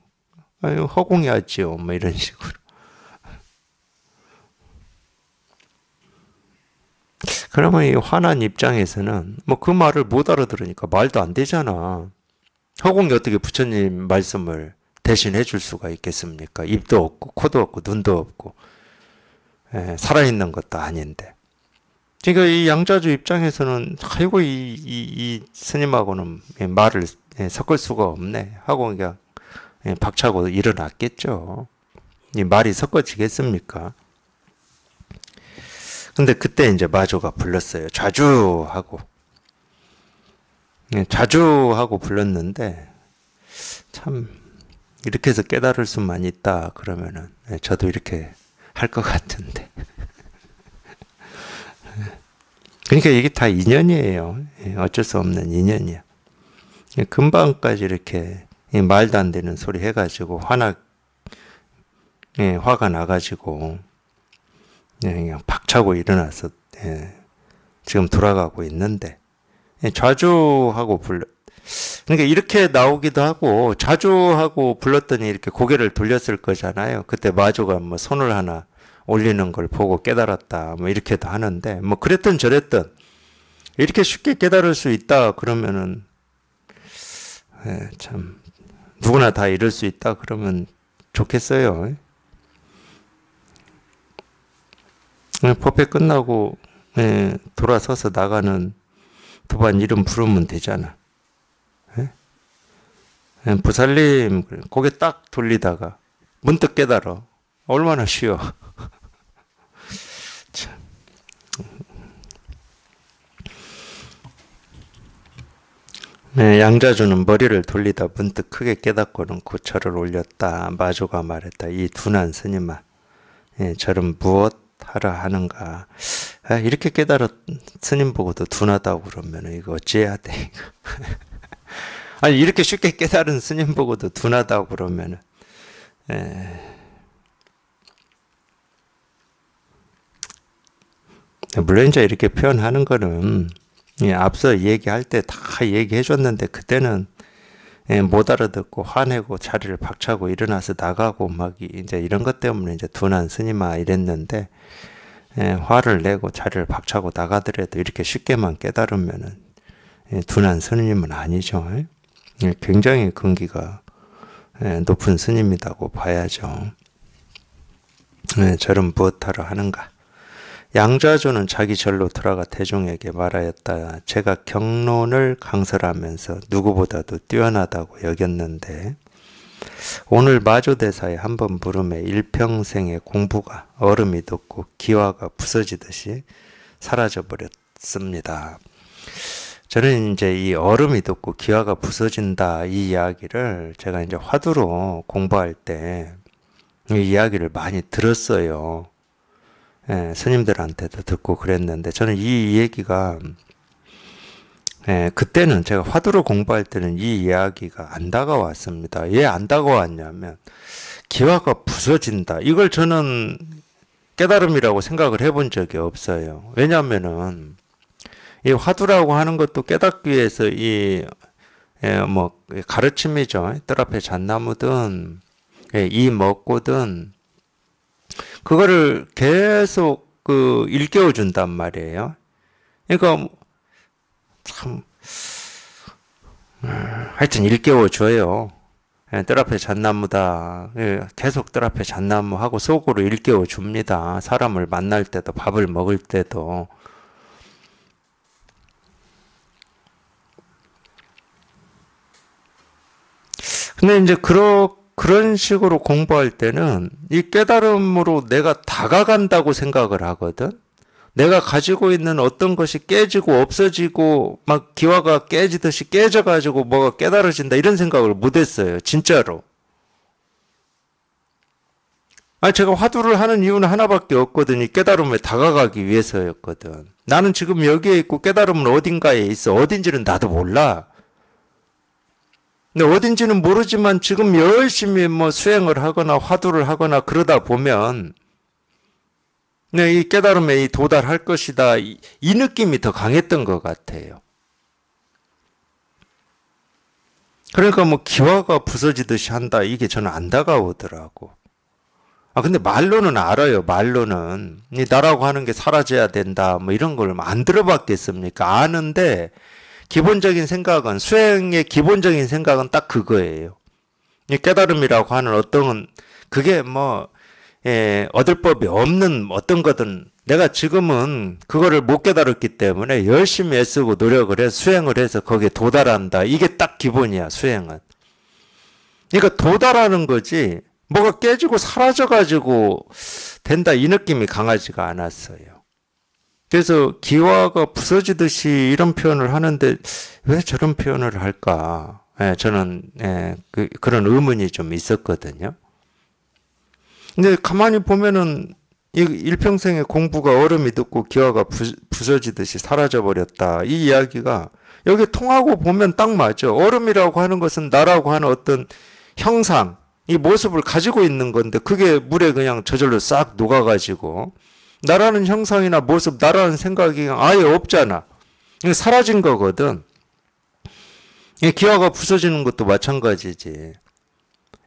아유, 허공이 하지요. 뭐 이런 식으로. 그러면 이 화난 입장에서는 뭐 그 말을 못 알아들으니까 말도 안 되잖아. 허공이 어떻게 부처님 말씀을 대신해 줄 수가 있겠습니까? 입도 없고 코도 없고 눈도 없고 에, 예, 살아있는 것도 아닌데 그러니까 이 양자주 입장에서는 아이고 이, 이, 이 스님하고는 예, 말을 예, 섞을 수가 없네 하고 그냥 예, 박차고 일어났겠죠. 이 말이 섞어지겠습니까? 근데 그때 이제 마조가 불렀어요. 좌주 하고 좌주 하고 불렀는데 참 이렇게 해서 깨달을 수만 있다 그러면은 저도 이렇게 할 것 같은데 그러니까 이게 다 인연이에요. 예, 어쩔 수 없는 인연이야. 예, 금방까지 이렇게 말도 안 되는 소리 해가지고 화나 예, 화가 나가지고 예, 그냥 박차고 일어나서 예, 지금 돌아가고 있는데 예, 좌조하고 불러 그러니까 이렇게 나오기도 하고 좌조하고 불렀더니 이렇게 고개를 돌렸을 거잖아요. 그때 마조가 뭐 손을 하나 올리는 걸 보고 깨달았다. 뭐 이렇게도 하는데 뭐 그랬든 저랬든 이렇게 쉽게 깨달을 수 있다 그러면은 예, 참 누구나 다 이럴 수 있다 그러면 좋겠어요. 예, 법회 끝나고 예, 돌아서서 나가는 도반 이름 부르면 되잖아. 예? 예 부살님 고개 딱 돌리다가 문득 깨달아 얼마나 쉬워. 네, 양자주는 머리를 돌리다 문득 크게 깨닫고는 고철을 올렸다. 마조가 말했다. 이 둔한 스님아, 예, 저는 무엇 하라 하는가. 아, 이렇게 깨달은 스님 보고도 둔하다고 그러면 이거 어찌해야 돼. 아니 이렇게 쉽게 깨달은 스님 보고도 둔하다고 그러면 예, 물론 이제 이렇게 표현하는 거는 예, 앞서 얘기할 때 다 얘기해 줬는데 그때는 예, 못 알아듣고 화내고 자리를 박차고 일어나서 나가고 막 이제 이런 것 때문에 이제 둔한 스님아 이랬는데 예, 화를 내고 자리를 박차고 나가더라도 이렇게 쉽게만 깨달으면은 예, 둔한 스님은 아니죠. 예, 굉장히 근기가 예, 높은 스님이라고 봐야죠. 예, 저런 무엇하러 하는가? 양자조는 자기 절로 돌아가 대중에게 말하였다. 제가 경론을 강설하면서 누구보다도 뛰어나다고 여겼는데 오늘 마조대사의 한번 물음에 일평생의 공부가 얼음이 녹고 기와가 부서지듯이 사라져버렸습니다. 저는 이제 이 얼음이 녹고 기와가 부서진다 이 이야기를 제가 이제 화두로 공부할 때 이 이야기를 많이 들었어요. 예, 스님들한테도 듣고 그랬는데 저는 이 얘기가 예, 그때는 제가 화두를 공부할 때는 이 이야기가 안 다가왔습니다. 왜 안 다가왔냐면 기화가 부서진다. 이걸 저는 깨달음이라고 생각을 해본 적이 없어요. 왜냐면은이 화두라고 하는 것도 깨닫기 위해서 이 예, 뭐 가르침이죠. 뜰 앞에 잣나무든 예, 이 먹고든 그거를 계속 그 일깨워 준단 말이에요. 그러니까 참 아, 하여튼 일깨워 줘요. 예, 뜰 앞에 잣나무다. 예, 계속 뜰 앞에 잣나무하고 속으로 일깨워 줍니다. 사람을 만날 때도 밥을 먹을 때도 근데 이제 그렇게 그런 식으로 공부할 때는 이 깨달음으로 내가 다가간다고 생각을 하거든. 내가 가지고 있는 어떤 것이 깨지고 없어지고 막 기와가 깨지듯이 깨져가지고 뭐가 깨달아진다 이런 생각을 못했어요. 진짜로. 아 제가 화두를 하는 이유는 하나밖에 없거든요. 깨달음에 다가가기 위해서였거든. 나는 지금 여기에 있고 깨달음은 어딘가에 있어. 어딘지는 나도 몰라. 근데 어딘지는 모르지만 지금 열심히 뭐 수행을 하거나 화두를 하거나 그러다 보면 네, 이 깨달음에 이 도달할 것이다 이, 이 느낌이 더 강했던 것 같아요. 그러니까 뭐기화가 부서지듯이 한다 이게 저는 안 다가오더라고. 아 근데 말로는 알아요. 말로는 이 나라고 하는 게 사라져야 된다. 뭐 이런 걸 안 들어봤겠습니까? 아는데 기본적인 생각은 수행의 기본적인 생각은 딱 그거예요. 이 깨달음이라고 하는 어떤 그게 뭐 예, 얻을 법이 없는 어떤 거든 내가 지금은 그거를 못 깨달았기 때문에 열심히 애쓰고 노력을 해서 수행을 해서 거기에 도달한다. 이게 딱 기본이야, 수행은. 그러니까 도달하는 거지 뭐가 깨지고 사라져가지고 된다 이 느낌이 강하지가 않았어요. 그래서 기와가 부서지듯이 이런 표현을 하는데 왜 저런 표현을 할까? 예, 저는 예, 그, 그런 의문이 좀 있었거든요. 근데 가만히 보면은 이 일평생의 공부가 얼음이 듣고 기와가 부, 서지듯이 사라져버렸다. 이 이야기가 여기 통하고 보면 딱 맞죠. 얼음이라고 하는 것은 나라고 하는 어떤 형상, 이 모습을 가지고 있는 건데 그게 물에 그냥 저절로 싹 녹아가지고 나라는 형상이나 모습, 나라는 생각이 아예 없잖아. 사라진 거거든. 기화가 부서지는 것도 마찬가지지.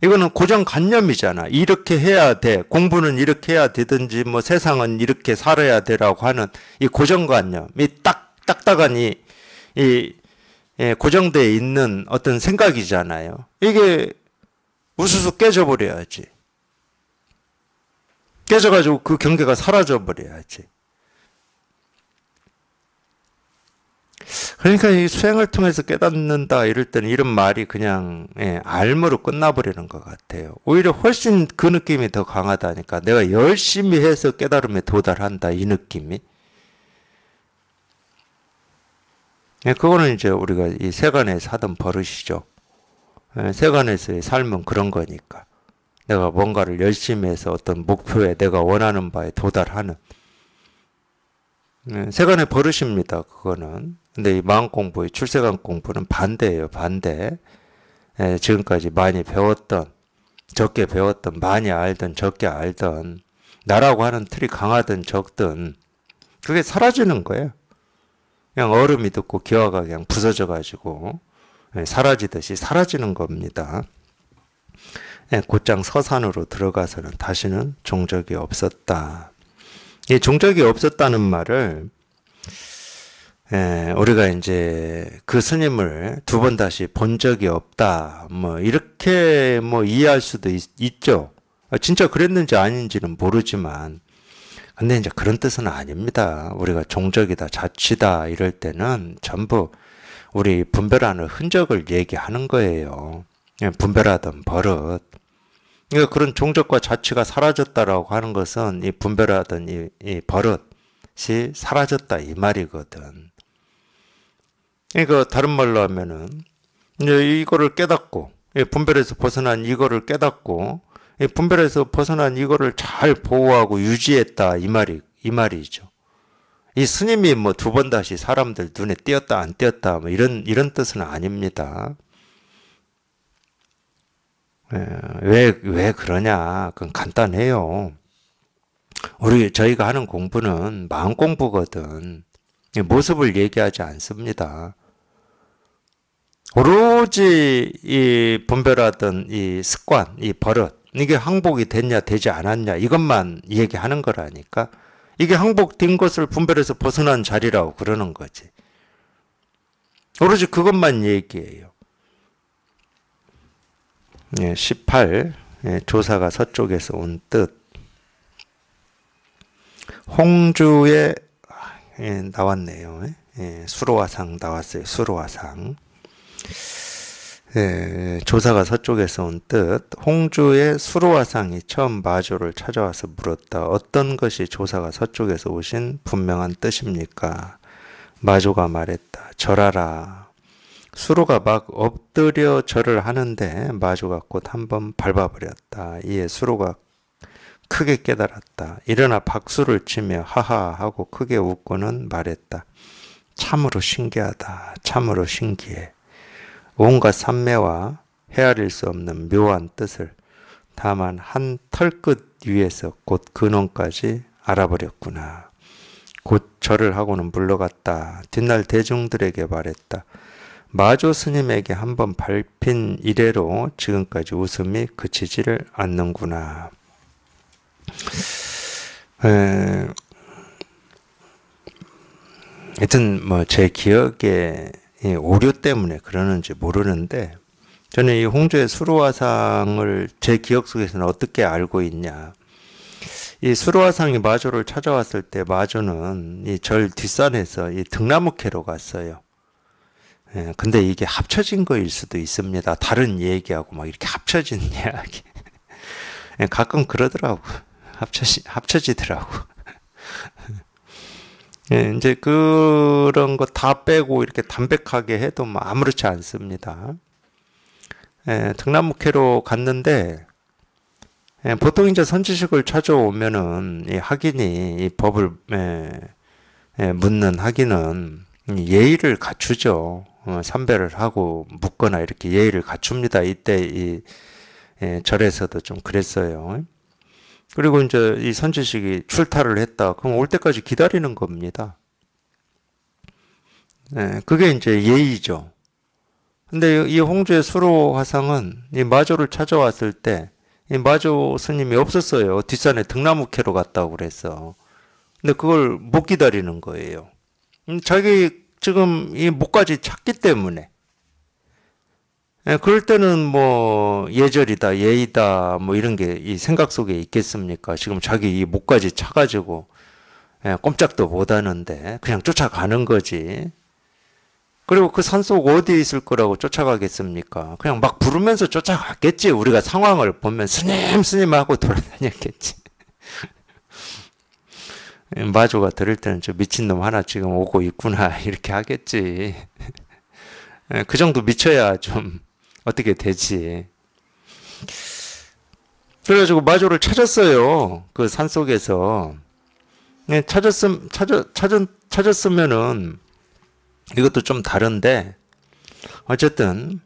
이거는 고정관념이잖아. 이렇게 해야 돼. 공부는 이렇게 해야 되든지 뭐 세상은 이렇게 살아야 되라고 하는 이 고정관념이 딱 딱딱한 이, 이 예, 고정되어 있는 어떤 생각이잖아요. 이게 우수수 깨져버려야지. 깨져가지고 그 경계가 사라져 버려야지. 그러니까 이 수행을 통해서 깨닫는다 이럴 때는 이런 말이 그냥 예, 알모로 끝나버리는 것 같아요. 오히려 훨씬 그 느낌이 더 강하다니까 내가 열심히 해서 깨달음에 도달한다 이 느낌이. 예, 그거는 이제 우리가 이 세간에서 하던 버릇이죠. 예, 세간에서의 삶은 그런 거니까. 내가 뭔가를 열심히 해서 어떤 목표에 내가 원하는 바에 도달하는 네, 세간의 버릇입니다. 그거는. 근데 이 마음 공부의 출세관 공부는 반대예요. 반대. 예, 지금까지 많이 배웠던, 적게 배웠던, 많이 알던, 적게 알던, 나라고 하는 틀이 강하든 적든, 그게 사라지는 거예요. 그냥 얼음이 듣고 기와가 그냥 부서져가지고, 예, 사라지듯이 사라지는 겁니다. 예, 곧장 서산으로 들어가서는 다시는 종적이 없었다. 이 종적이 없었다는 말을 예, 우리가 이제 그 스님을 두 번 다시 본 적이 없다. 뭐 이렇게 뭐 이해할 수도 있, 있죠. 아, 진짜 그랬는지 아닌지는 모르지만 근데 이제 그런 뜻은 아닙니다. 우리가 종적이다, 자취다 이럴 때는 전부 우리 분별하는 흔적을 얘기하는 거예요. 예, 분별하던 버릇. 그러 그러니까 그런 종족과 자취가 사라졌다라고 하는 것은 이 분별하던 이, 이 버릇이 사라졌다 이 말이거든. 그러니까 다른 말로 하면은 이제 이거를 깨닫고 분별에서 벗어난 이거를 깨닫고 분별에서 벗어난 이거를 잘 보호하고 유지했다 이 말이 이 말이죠. 이 스님이 뭐 두 번 다시 사람들 눈에 띄었다 안 띄었다 뭐 이런 이런 뜻은 아닙니다. 예, 왜, 왜 그러냐? 그건 간단해요. 우리, 저희가 하는 공부는 마음 공부거든. 모습을 얘기하지 않습니다. 오로지 이 분별하던 이 습관, 이 버릇, 이게 항복이 됐냐, 되지 않았냐, 이것만 얘기하는 거라니까. 이게 항복된 것을 분별해서 벗어난 자리라고 그러는 거지. 오로지 그것만 얘기해요. 예, 18 예, 조사가 서쪽에서 온 뜻. 홍주에 예, 나왔네요. 예, 수로화상 나왔어요. 수로화상. 예, 조사가 서쪽에서 온 뜻. 홍주의 수로화상이 처음 마조를 찾아와서 물었다. 어떤 것이 조사가 서쪽에서 오신 분명한 뜻입니까? 마조가 말했다. 절하라. 수로가 막 엎드려 절을 하는데 마주가 곧 한번 밟아버렸다. 이에 수로가 크게 깨달았다. 일어나 박수를 치며 하하 하고 크게 웃고는 말했다. 참으로 신기하다. 참으로 신기해. 온갖 삼매와 헤아릴 수 없는 묘한 뜻을 다만 한 털끝 위에서 곧 근원까지 알아버렸구나. 곧 절을 하고는 물러갔다. 뒷날 대중들에게 말했다. 마조 스님에게 한 번 밟힌 이래로 지금까지 웃음이 그치지를 않는구나. 에... 하여튼 뭐 제 기억에 오류 때문에 그러는지 모르는데 저는 이 홍조의 수로화상을 제 기억 속에서는 어떻게 알고 있냐. 이 수로화상이 마조를 찾아왔을 때 마조는 이 절 뒷산에서 이 등나무 캐로 갔어요. 예, 근데 이게 합쳐진 거일 수도 있습니다. 다른 얘기하고 막 이렇게 합쳐진 이야기. 예, 가끔 그러더라고. 합쳐지, 합쳐지더라고. 예, 이제 그런 거 다 빼고 이렇게 담백하게 해도 뭐 아무렇지 않습니다. 예, 등나무회로 갔는데, 예, 보통 이제 선지식을 찾아오면은 이 학인이 이 법을 예, 예, 묻는 학인은 예의를 갖추죠. 선배를 어, 하고 묻거나 이렇게 예의를 갖춥니다. 이때 이 예, 절에서도 좀 그랬어요. 그리고 이제 이 선지식이 출타를 했다. 그럼 올 때까지 기다리는 겁니다. 예, 그게 이제 예의죠. 근데 이 홍주의 수로 화상은 이 마조를 찾아왔을 때 이 마조 스님이 없었어요. 뒷산에 등나무캐로 갔다고 그랬어 근데 그걸 못 기다리는 거예요. 음, 자기 지금 이 목까지 찼기 때문에 예, 그럴 때는 뭐 예절이다 예의다 뭐 이런 게 이 생각 속에 있겠습니까? 지금 자기 이 목까지 차가지고 예, 꼼짝도 못하는데 그냥 쫓아가는 거지. 그리고 그 산속 어디에 있을 거라고 쫓아가겠습니까? 그냥 막 부르면서 쫓아갔겠지. 우리가 상황을 보면 스님 스님 하고 돌아다녔겠지. 예, 마조가 들을 때는 저 미친놈 하나 지금 오고 있구나 이렇게 하겠지. 예, 그 정도 미쳐야 좀 어떻게 되지. 그래가지고 마조를 찾았어요. 그 산속에서. 예, 찾았음, 찾았, 찾았, 으면은 이것도 좀 다른데, 어쨌든,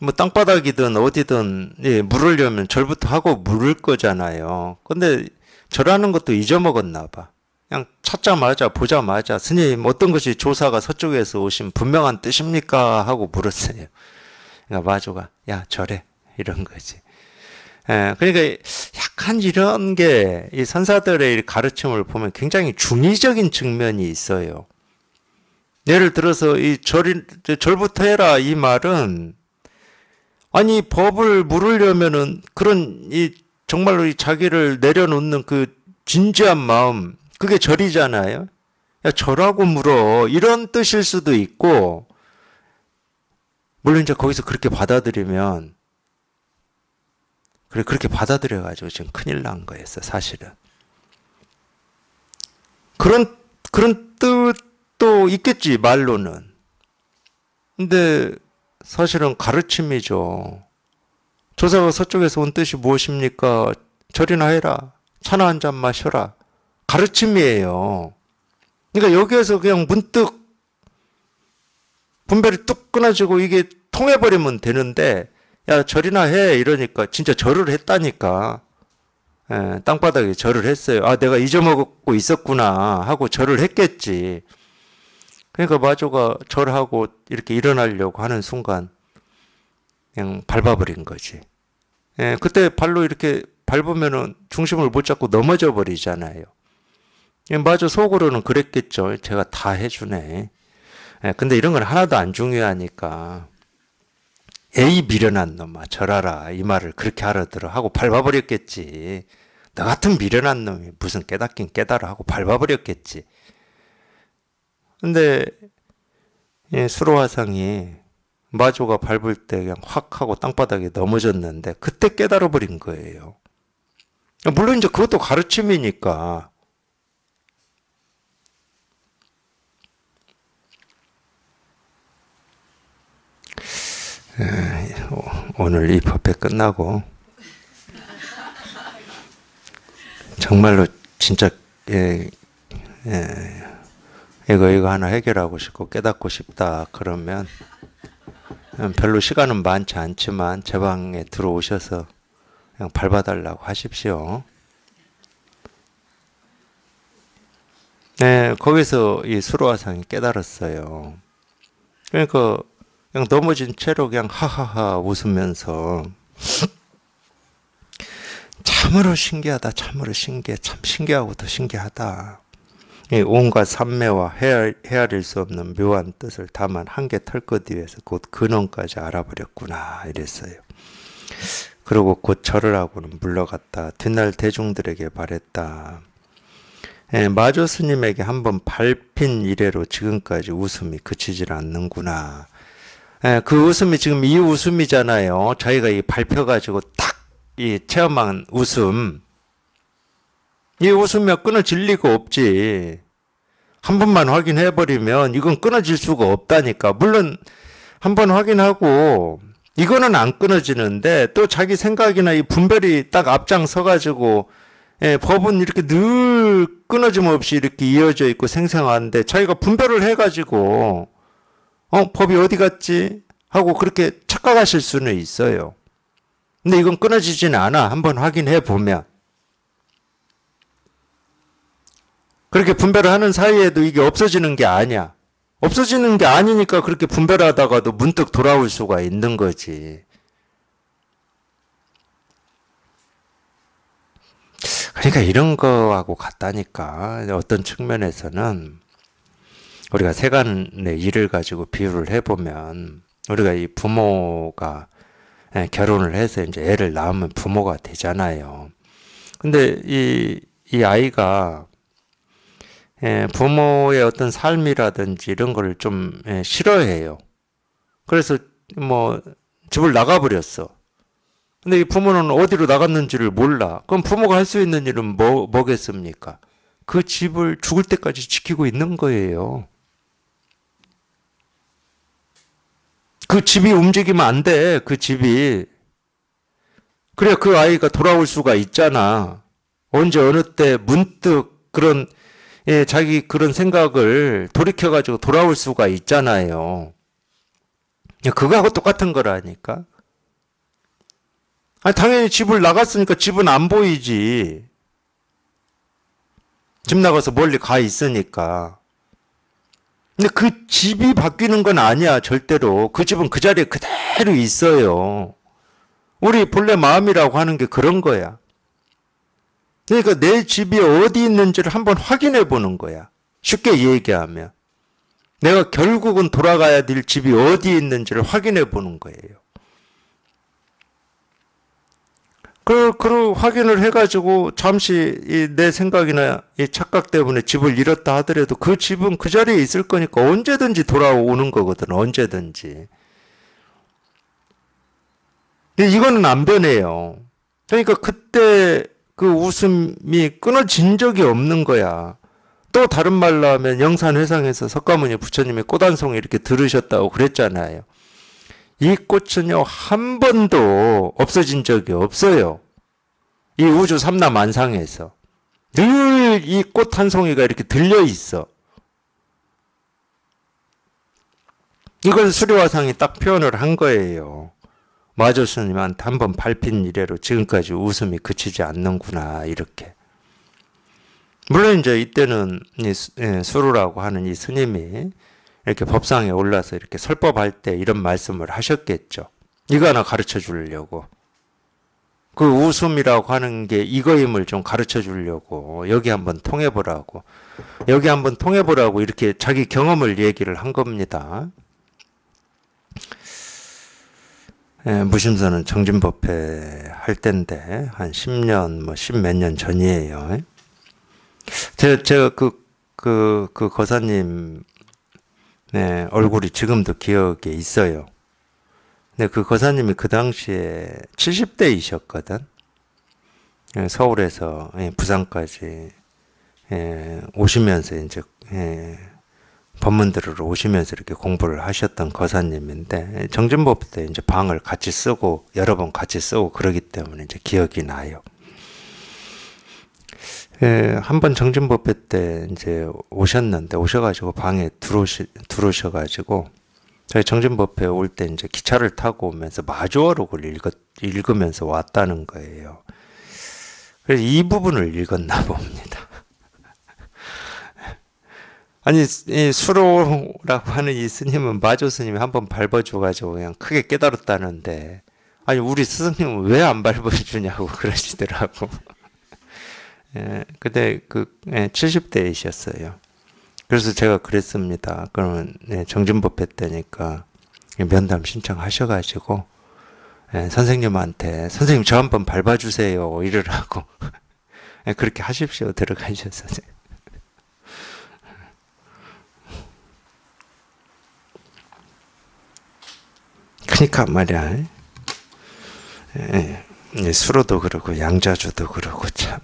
뭐 땅바닥이든 어디든, 예, 물으려면 절부터 하고 물을 거잖아요. 근데 절하는 것도 잊어먹었나 봐. 그냥 찾자마자 보자마자 스님 어떤 것이 조사가 서쪽에서 오신 분명한 뜻입니까? 하고 물었어요. 그러니까 마조가 야 저래 이런 거지. 예, 그러니까 약간 이런 게이 선사들의 가르침을 보면 굉장히 중의적인 측면이 있어요. 예를 들어서 이 절, 절부터 해라 이 말은 아니 법을 물으려면은 그런 이 정말로 이 자기를 내려놓는 그 진지한 마음 그게 절이잖아요. 야, 절하고 물어. 이런 뜻일 수도 있고, 물론 이제 거기서 그렇게 받아들이면, 그래, 그렇게 받아들여가지고 지금 큰일 난 거였어, 사실은. 그런, 그런 뜻도 있겠지, 말로는. 근데 사실은 가르침이죠. 조사가 서쪽에서 온 뜻이 무엇입니까? 절이나 해라. 차나 한 잔 마셔라. 가르침이에요. 그러니까 여기에서 그냥 문득 분별이 뚝 끊어지고 이게 통해버리면 되는데 야 절이나 해 이러니까 진짜 절을 했다니까 예, 땅바닥에 절을 했어요. 아 내가 잊어먹고 있었구나 하고 절을 했겠지. 그러니까 마조가 절하고 이렇게 일어나려고 하는 순간 그냥 밟아버린 거지. 예, 그때 발로 이렇게 밟으면은 중심을 못 잡고 넘어져 버리잖아요. 예, 맞아 속으로는 그랬겠죠. 제가 다 해주네. 예, 근데 이런 건 하나도 안 중요하니까 에이 미련한 놈아 절하라 이 말을 그렇게 하라더라 하고 밟아버렸겠지. 나 같은 미련한 놈이 무슨 깨닫긴 깨달아 하고 밟아버렸겠지. 근데 예, 수로화상이 마조가 밟을 때 그냥 확 하고 땅바닥에 넘어졌는데 그때 깨달아버린 거예요. 물론 이제 그것도 가르침이니까 예, 오늘 이 법회 끝나고 정말로 진짜 예, 예, 이거 이거 하나 해결하고 싶고 깨닫고 싶다 그러면 별로 시간은 많지 않지만 제 방에 들어오셔서 그냥 밟아달라고 하십시오. 네, 거기서 이 수로화상이 깨달았어요. 그러니까 그냥 넘어진 채로 그냥 하하하 웃으면서 참으로 신기하다, 참으로 신기해, 참 신기하고 더 신기하다. 이 온갖 산매와 헤아릴, 헤아릴 수 없는 묘한 뜻을 다만 한개 털끝 위에서 곧 근원까지 알아버렸구나 이랬어요. 그러고곧 절을 하고는 물러갔다. 뒷날 대중들에게 말했다. 예, 마조 스님에게 한 번 밟힌 이래로 지금까지 웃음이 그치질 않는구나. 예, 그 웃음이 지금 이 웃음이잖아요. 저희가 이 발표가지고 딱이 체험한 웃음. 이 웃음이 끊어질 리가 없지. 한 번만 확인해버리면 이건 끊어질 수가 없다니까. 물론 한 번 확인하고 이거는 안 끊어지는데 또 자기 생각이나 이 분별이 딱 앞장서가지고 예, 법은 이렇게 늘 끊어짐 없이 이렇게 이어져 있고 생생한데 자기가 분별을 해가지고 어, 법이 어디 갔지? 하고 그렇게 착각하실 수는 있어요. 근데 이건 끊어지진 않아. 한번 확인해 보면. 그렇게 분별을 하는 사이에도 이게 없어지는 게 아니야. 없어지는 게 아니니까 그렇게 분별하다가도 문득 돌아올 수가 있는 거지. 그러니까 이런 거하고 같다니까. 어떤 측면에서는 우리가 세간의 일을 가지고 비유를 해보면 우리가 이 부모가 예, 결혼을 해서 이제 애를 낳으면 부모가 되잖아요. 근데 이, 이 아이가 예, 부모의 어떤 삶이라든지 이런 걸좀 예, 싫어해요. 그래서 뭐 집을 나가버렸어. 근데 이 부모는 어디로 나갔는지를 몰라. 그럼 부모가 할 수 있는 일은 뭐, 뭐겠습니까? 그 집을 죽을 때까지 지키고 있는 거예요. 그 집이 움직이면 안 돼. 그 집이. 그래, 그 아이가 돌아올 수가 있잖아. 언제 어느 때 문득 그런, 예, 자기 그런 생각을 돌이켜가지고 돌아올 수가 있잖아요. 그거하고 똑같은 거라니까. 아, 니 당연히 집을 나갔으니까 집은 안 보이지. 집 나가서 멀리 가 있으니까. 근데 그 집이 바뀌는 건 아니야, 절대로. 그 집은 그 자리에 그대로 있어요. 우리 본래 마음이라고 하는 게 그런 거야. 그러니까 내 집이 어디 있는지를 한번 확인해 보는 거야. 쉽게 얘기하면. 내가 결국은 돌아가야 될 집이 어디 있는지를 확인해 보는 거예요. 그, 그 확인을 해가지고 잠시 이내 생각이나 이 착각 때문에 집을 잃었다 하더라도 그 집은 그 자리에 있을 거니까 언제든지 돌아오는 거거든, 언제든지. 근데 이거는 안 변해요. 그러니까 그때 그 웃음이 끊어진 적이 없는 거야. 또 다른 말로 하면 영산회상에서 석가모니 부처님의 꼬단송 이렇게 들으셨다고 그랬잖아요. 이 꽃은요, 한 번도 없어진 적이 없어요. 이 우주 삼남 안상에서. 늘 이 꽃 한 송이가 이렇게 들려 있어. 이걸 수리화상이 딱 표현을 한 거예요. 마조 스님한테 한번 밟힌 이래로 지금까지 웃음이 그치지 않는구나, 이렇게. 물론 이제 이때는 이 예, 수루라고 하는 이 스님이 이렇게 법상에 올라서 이렇게 설법할 때 이런 말씀을 하셨겠죠. 이거 하나 가르쳐 주려고. 그 웃음이라고 하는 게 이거임을 좀 가르쳐 주려고 여기 한번 통해 보라고 여기 한번 통해 보라고 이렇게 자기 경험을 얘기를 한 겁니다. 예, 무심서는 정진법회 할 때인데 한 10년 뭐1몇년 전이에요. 예. 제가 제가 그, 그그그 거사님 네, 얼굴이 지금도 기억에 있어요. 근데 그 거사님이 그 당시에 70대이셨거든. 예, 서울에서 예, 부산까지 예, 오시면서 이제 법문 들으러 오시면서 이렇게 공부를 하셨던 거사님인데 정진법 때 이제 방을 같이 쓰고 여러 번 같이 쓰고 그러기 때문에 이제 기억이 나요. 예, 한번 정진법회 때 이제 오셨는데 오셔가지고 방에 들어오시 들어오셔가지고 저희 정진법회 올 때 이제 기차를 타고 오면서 마주어록을 읽어, 읽으면서 왔다는 거예요. 그래서 이 부분을 읽었나 봅니다. 아니 이 수로라고 하는 이 스님은 마조 스님이 한번 밟아줘가지고 그냥 크게 깨달았다는데 아니 우리 스승님은 왜 안 밟아주냐고 그러시더라고. 예, 그때 그 예, 70대이셨어요. 그래서 제가 그랬습니다. 그러면 예, 정진법회 때니까 면담 신청하셔가지고 예, 선생님한테 선생님 저 한번 밟아주세요 이러라고 예, 그렇게 하십시오 들어가셨어그니까 말이야. 예, 수로도 예, 예, 그러고 양자주도 그러고 참.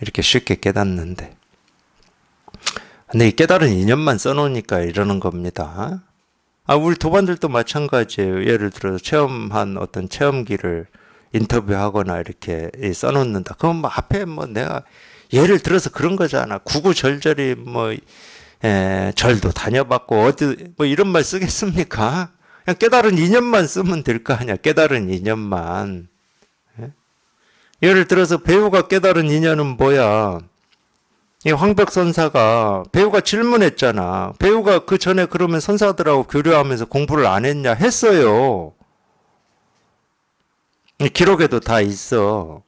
이렇게 쉽게 깨닫는데. 근데 이 깨달은 인연만 써놓으니까 이러는 겁니다. 아, 우리 도반들도 마찬가지예요. 예를 들어서 체험한 어떤 체험기를 인터뷰하거나 이렇게 써놓는다. 그럼 뭐 앞에 뭐 내가 예를 들어서 그런 거잖아. 구구절절히 뭐 에, 예, 절도 다녀봤고 어디 뭐 이런 말 쓰겠습니까? 그냥 깨달은 인연만 쓰면 될 거 아니야. 깨달은 인연만. 예를 들어서 배우가 깨달은 인연은 뭐야? 이 황백 선사가 배우가 질문했잖아. 배우가 그 전에 그러면 선사들하고 교류하면서 공부를 안 했냐? 했어요. 기록에도 다 있어.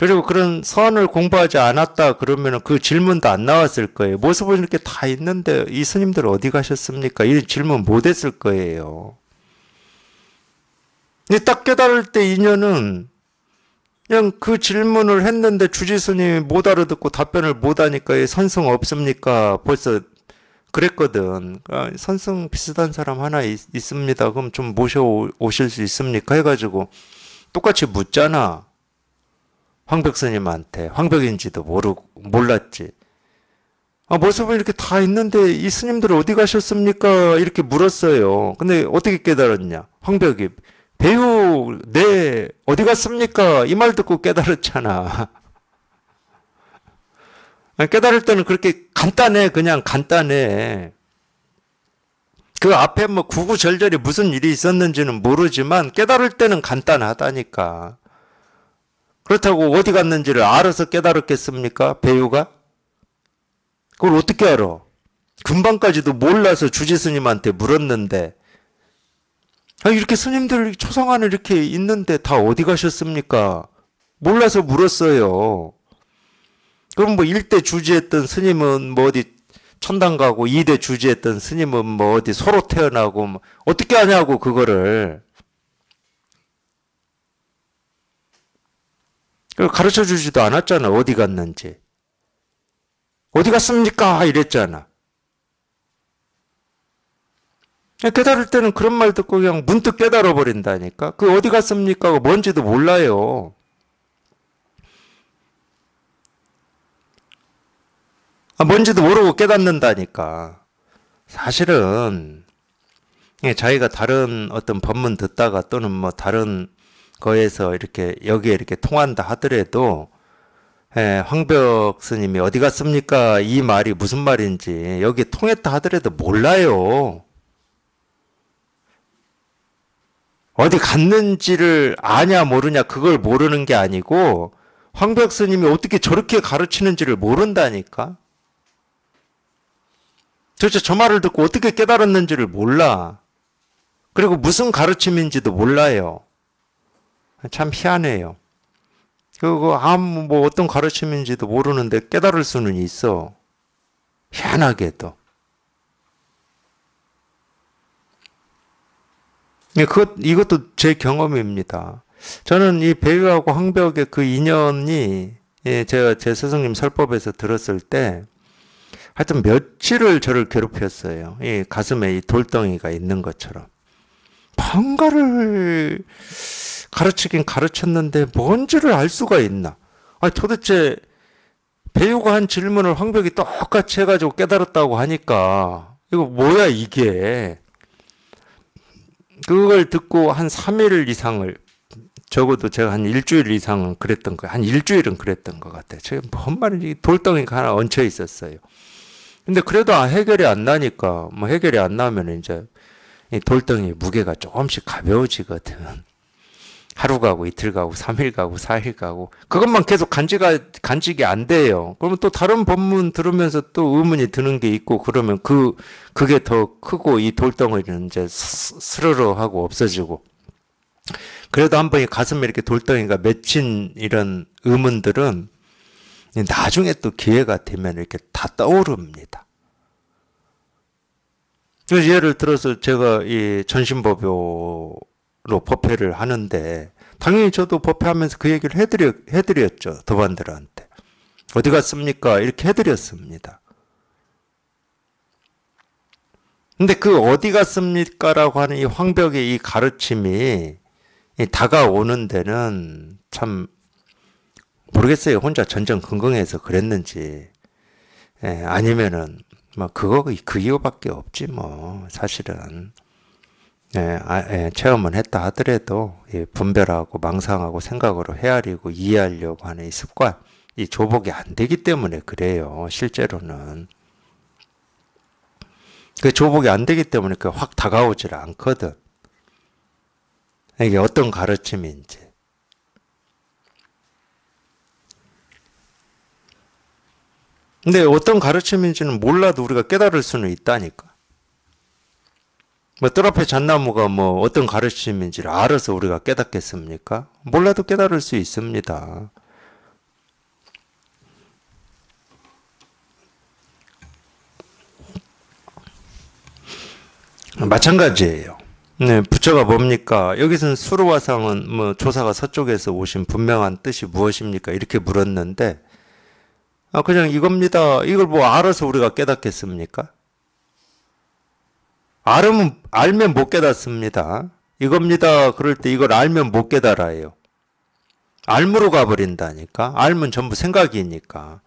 그리고 그런 선을 공부하지 않았다 그러면 그 질문도 안 나왔을 거예요. 모습은 이렇게 다 있는데 이 스님들 어디 가셨습니까? 이 질문 못 했을 거예요. 딱 깨달을 때 인연은 그냥 그 질문을 했는데 주지스님이 못 알아듣고 답변을 못 하니까 선성 없습니까? 벌써 그랬거든. 아, 선성 비슷한 사람 하나 있, 습니다 그럼 좀 모셔오실 수 있습니까? 해가지고 똑같이 묻잖아. 황백스님한테. 황백인지도 모르, 몰랐지. 아, 모습은 이렇게 다 있는데 이 스님들 어디 가셨습니까? 이렇게 물었어요. 근데 어떻게 깨달았냐? 황백이 배우 네 어디 갔습니까? 이 말 듣고 깨달았잖아. 깨달을 때는 그렇게 간단해 그냥 간단해. 그 앞에 뭐 구구절절이 무슨 일이 있었는지는 모르지만 깨달을 때는 간단하다니까. 그렇다고 어디 갔는지를 알아서 깨달았겠습니까? 배우가? 그걸 어떻게 알아? 금방까지도 몰라서 주지스님한테 물었는데 이렇게 스님들 초상화는 이렇게 있는데 다 어디 가셨습니까? 몰라서 물었어요. 그럼 뭐 1대 주지했던 스님은 뭐 어디 천당 가고 2대 주지했던 스님은 뭐 어디 서로 태어나고 뭐 어떻게 하냐고 그거를 가르쳐 주지도 않았잖아 어디 갔는지 어디 갔습니까 이랬잖아 깨달을 때는 그런 말 듣고 그냥 문득 깨달아 버린다니까. 그 어디 갔습니까? 뭔지도 몰라요. 아, 뭔지도 모르고 깨닫는다니까. 사실은 예, 자기가 다른 어떤 법문 듣다가 또는 뭐 다른 거에서 이렇게 여기에 이렇게 통한다 하더라도 예, 황벽 스님이 어디 갔습니까? 이 말이 무슨 말인지 여기 통했다 하더라도 몰라요. 어디 갔는지를 아냐 모르냐 그걸 모르는 게 아니고 황백 스님이 어떻게 저렇게 가르치는지를 모른다니까. 도대체 저 말을 듣고 어떻게 깨달았는지를 몰라. 그리고 무슨 가르침인지도 몰라요. 참 희한해요. 그거 아무 뭐 어떤 가르침인지도 모르는데 깨달을 수는 있어. 희한하게도. 예, 그것, 이것도 제 경험입니다. 저는 이 배우하고 황벽의 그 인연이 예, 제가 제 스승님 설법에서 들었을 때 하여튼 며칠을 저를 괴롭혔어요. 예, 가슴에 이 돌덩이가 있는 것처럼. 뭔가를 가르치긴 가르쳤는데 뭔지를 알 수가 있나? 아 도대체 배우가 한 질문을 황벽이 똑같이 해가지고 깨달았다고 하니까 이거 뭐야 이게 그걸 듣고 한 3일 이상을 적어도 제가 한 일주일 이상은 그랬던 거예요. 한 일주일은 그랬던 것 같아요. 제가 뭔 말인지 돌덩이가 하나 얹혀 있었어요. 근데 그래도 아, 해결이 안 나니까 뭐 해결이 안 나면 이제 이 돌덩이 무게가 조금씩 가벼워지거든. 하루 가고 이틀 가고 3일 가고 4일 가고 그것만 계속 간지 간직이 안 돼요. 그러면 또 다른 법문 들으면서 또 의문이 드는 게 있고 그러면 그 그게 더 크고 이 돌덩이는 이제 스르르 하고 없어지고 그래도 한 번이 가슴에 이렇게 돌덩이가 맺힌 이런 의문들은 나중에 또 기회가 되면 이렇게 다 떠오릅니다. 예를 들어서 제가 이 전신보교 로 법회를 하는데 당연히 저도 법회하면서 그 얘기를 해드려 해드렸죠 도반들한테 어디 갔습니까 이렇게 해드렸습니다. 근데 그 어디 갔습니까라고 하는 이 황벽의 이 가르침이 다가오는 데는 참 모르겠어요 혼자 전전 긍긍해서 그랬는지 예, 아니면은 뭐 그거 그 이유밖에 없지 뭐 사실은 예, 아, 예, 체험을 했다 하더라도 예, 분별하고 망상하고 생각으로 헤아리고 이해하려고 하는 이 습관, 이 조복이 안 되기 때문에 그래요. 실제로는 그 조복이 안 되기 때문에 그 확 다가오질 않거든. 이게 어떤 가르침인지. 근데 어떤 가르침인지는 몰라도 우리가 깨달을 수는 있다니까. 뭐, 뜰 앞에 잣나무가 뭐, 어떤 가르침인지를 알아서 우리가 깨닫겠습니까? 몰라도 깨달을 수 있습니다. 마찬가지예요. 네, 부처가 뭡니까? 여기서는 수로화상은 뭐 조사가 서쪽에서 오신 분명한 뜻이 무엇입니까? 이렇게 물었는데 아 그냥 이겁니다. 이걸 뭐 알아서 우리가 깨닫겠습니까? 알면, 알면 못 깨닫습니다. 이겁니다. 그럴 때 이걸 알면 못 깨달아요. 알무로 가버린다니까. 알면 전부 생각이니까.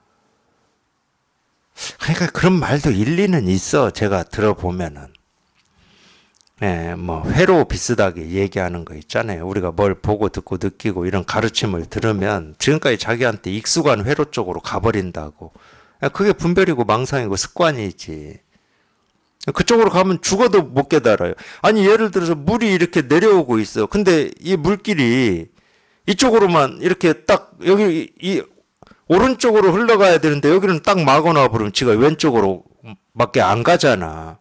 그러니까 그런 말도 일리는 있어. 제가 들어보면은. 예, 뭐 회로 비슷하게 얘기하는 거 있잖아요. 우리가 뭘 보고 듣고 느끼고 이런 가르침을 들으면 지금까지 자기한테 익숙한 회로 쪽으로 가버린다고. 예, 그게 분별이고 망상이고 습관이지. 그쪽으로 가면 죽어도 못 깨달아요. 아니 예를 들어서 물이 이렇게 내려오고 있어. 근데 이 물길이 이쪽으로만 이렇게 딱 여기 이 오른쪽으로 흘러가야 되는데 여기는 딱 막아놔 버리면 지가 왼쪽으로 밖에 안 가잖아.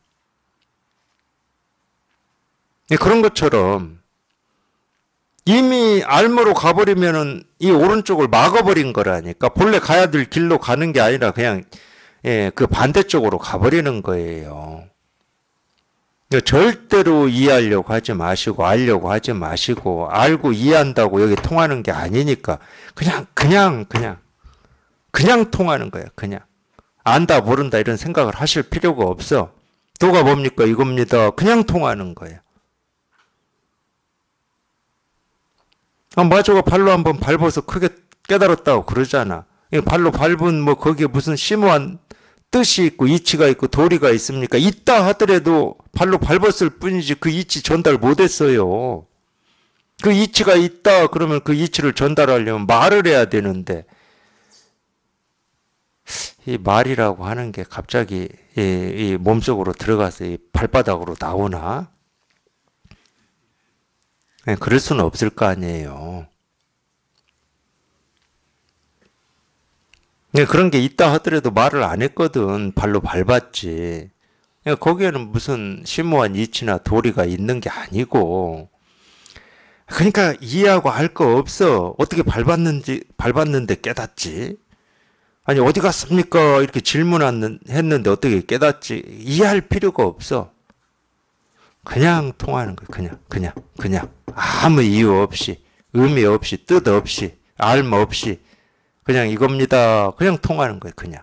예, 그런 것처럼 이미 알모로 가버리면은 이 오른쪽을 막아버린 거라니까 본래 가야 될 길로 가는 게 아니라 그냥 예, 그 반대쪽으로 가버리는 거예요. 절대로 이해하려고 하지 마시고 알려고 하지 마시고 알고 이해한다고 여기 통하는 게 아니니까 그냥 그냥 그냥 그냥 통하는 거예요. 그냥 안다 모른다 이런 생각을 하실 필요가 없어. 도가 뭡니까? 이겁니다. 그냥 통하는 거예요. 아, 마조가 발로 한번 밟아서 크게 깨달았다고 그러잖아. 발로 밟은 뭐 거기에 무슨 심오한 뜻이 있고 이치가 있고 도리가 있습니까? 있다 하더라도 발로 밟았을 뿐이지 그 이치 전달 못했어요. 그 이치가 있다 그러면 그 이치를 전달하려면 말을 해야 되는데 이 말이라고 하는 게 갑자기 이, 이 몸속으로 들어가서 이 발바닥으로 나오나? 네, 그럴 수는 없을 거 아니에요. 예, 그런 게 있다 하더라도 말을 안 했거든. 발로 밟았지. 예, 거기에는 무슨 심오한 이치나 도리가 있는 게 아니고. 그러니까 이해하고 할 거 없어. 어떻게 밟았는지, 밟았는데 깨닫지. 아니, 어디 갔습니까? 이렇게 질문했는데 어떻게 깨닫지? 이해할 필요가 없어. 그냥 통하는 거야. 그냥, 그냥, 그냥. 아무 이유 없이, 의미 없이, 뜻 없이, 알마 없이. 그냥 이겁니다. 그냥 통하는 거예요. 그냥.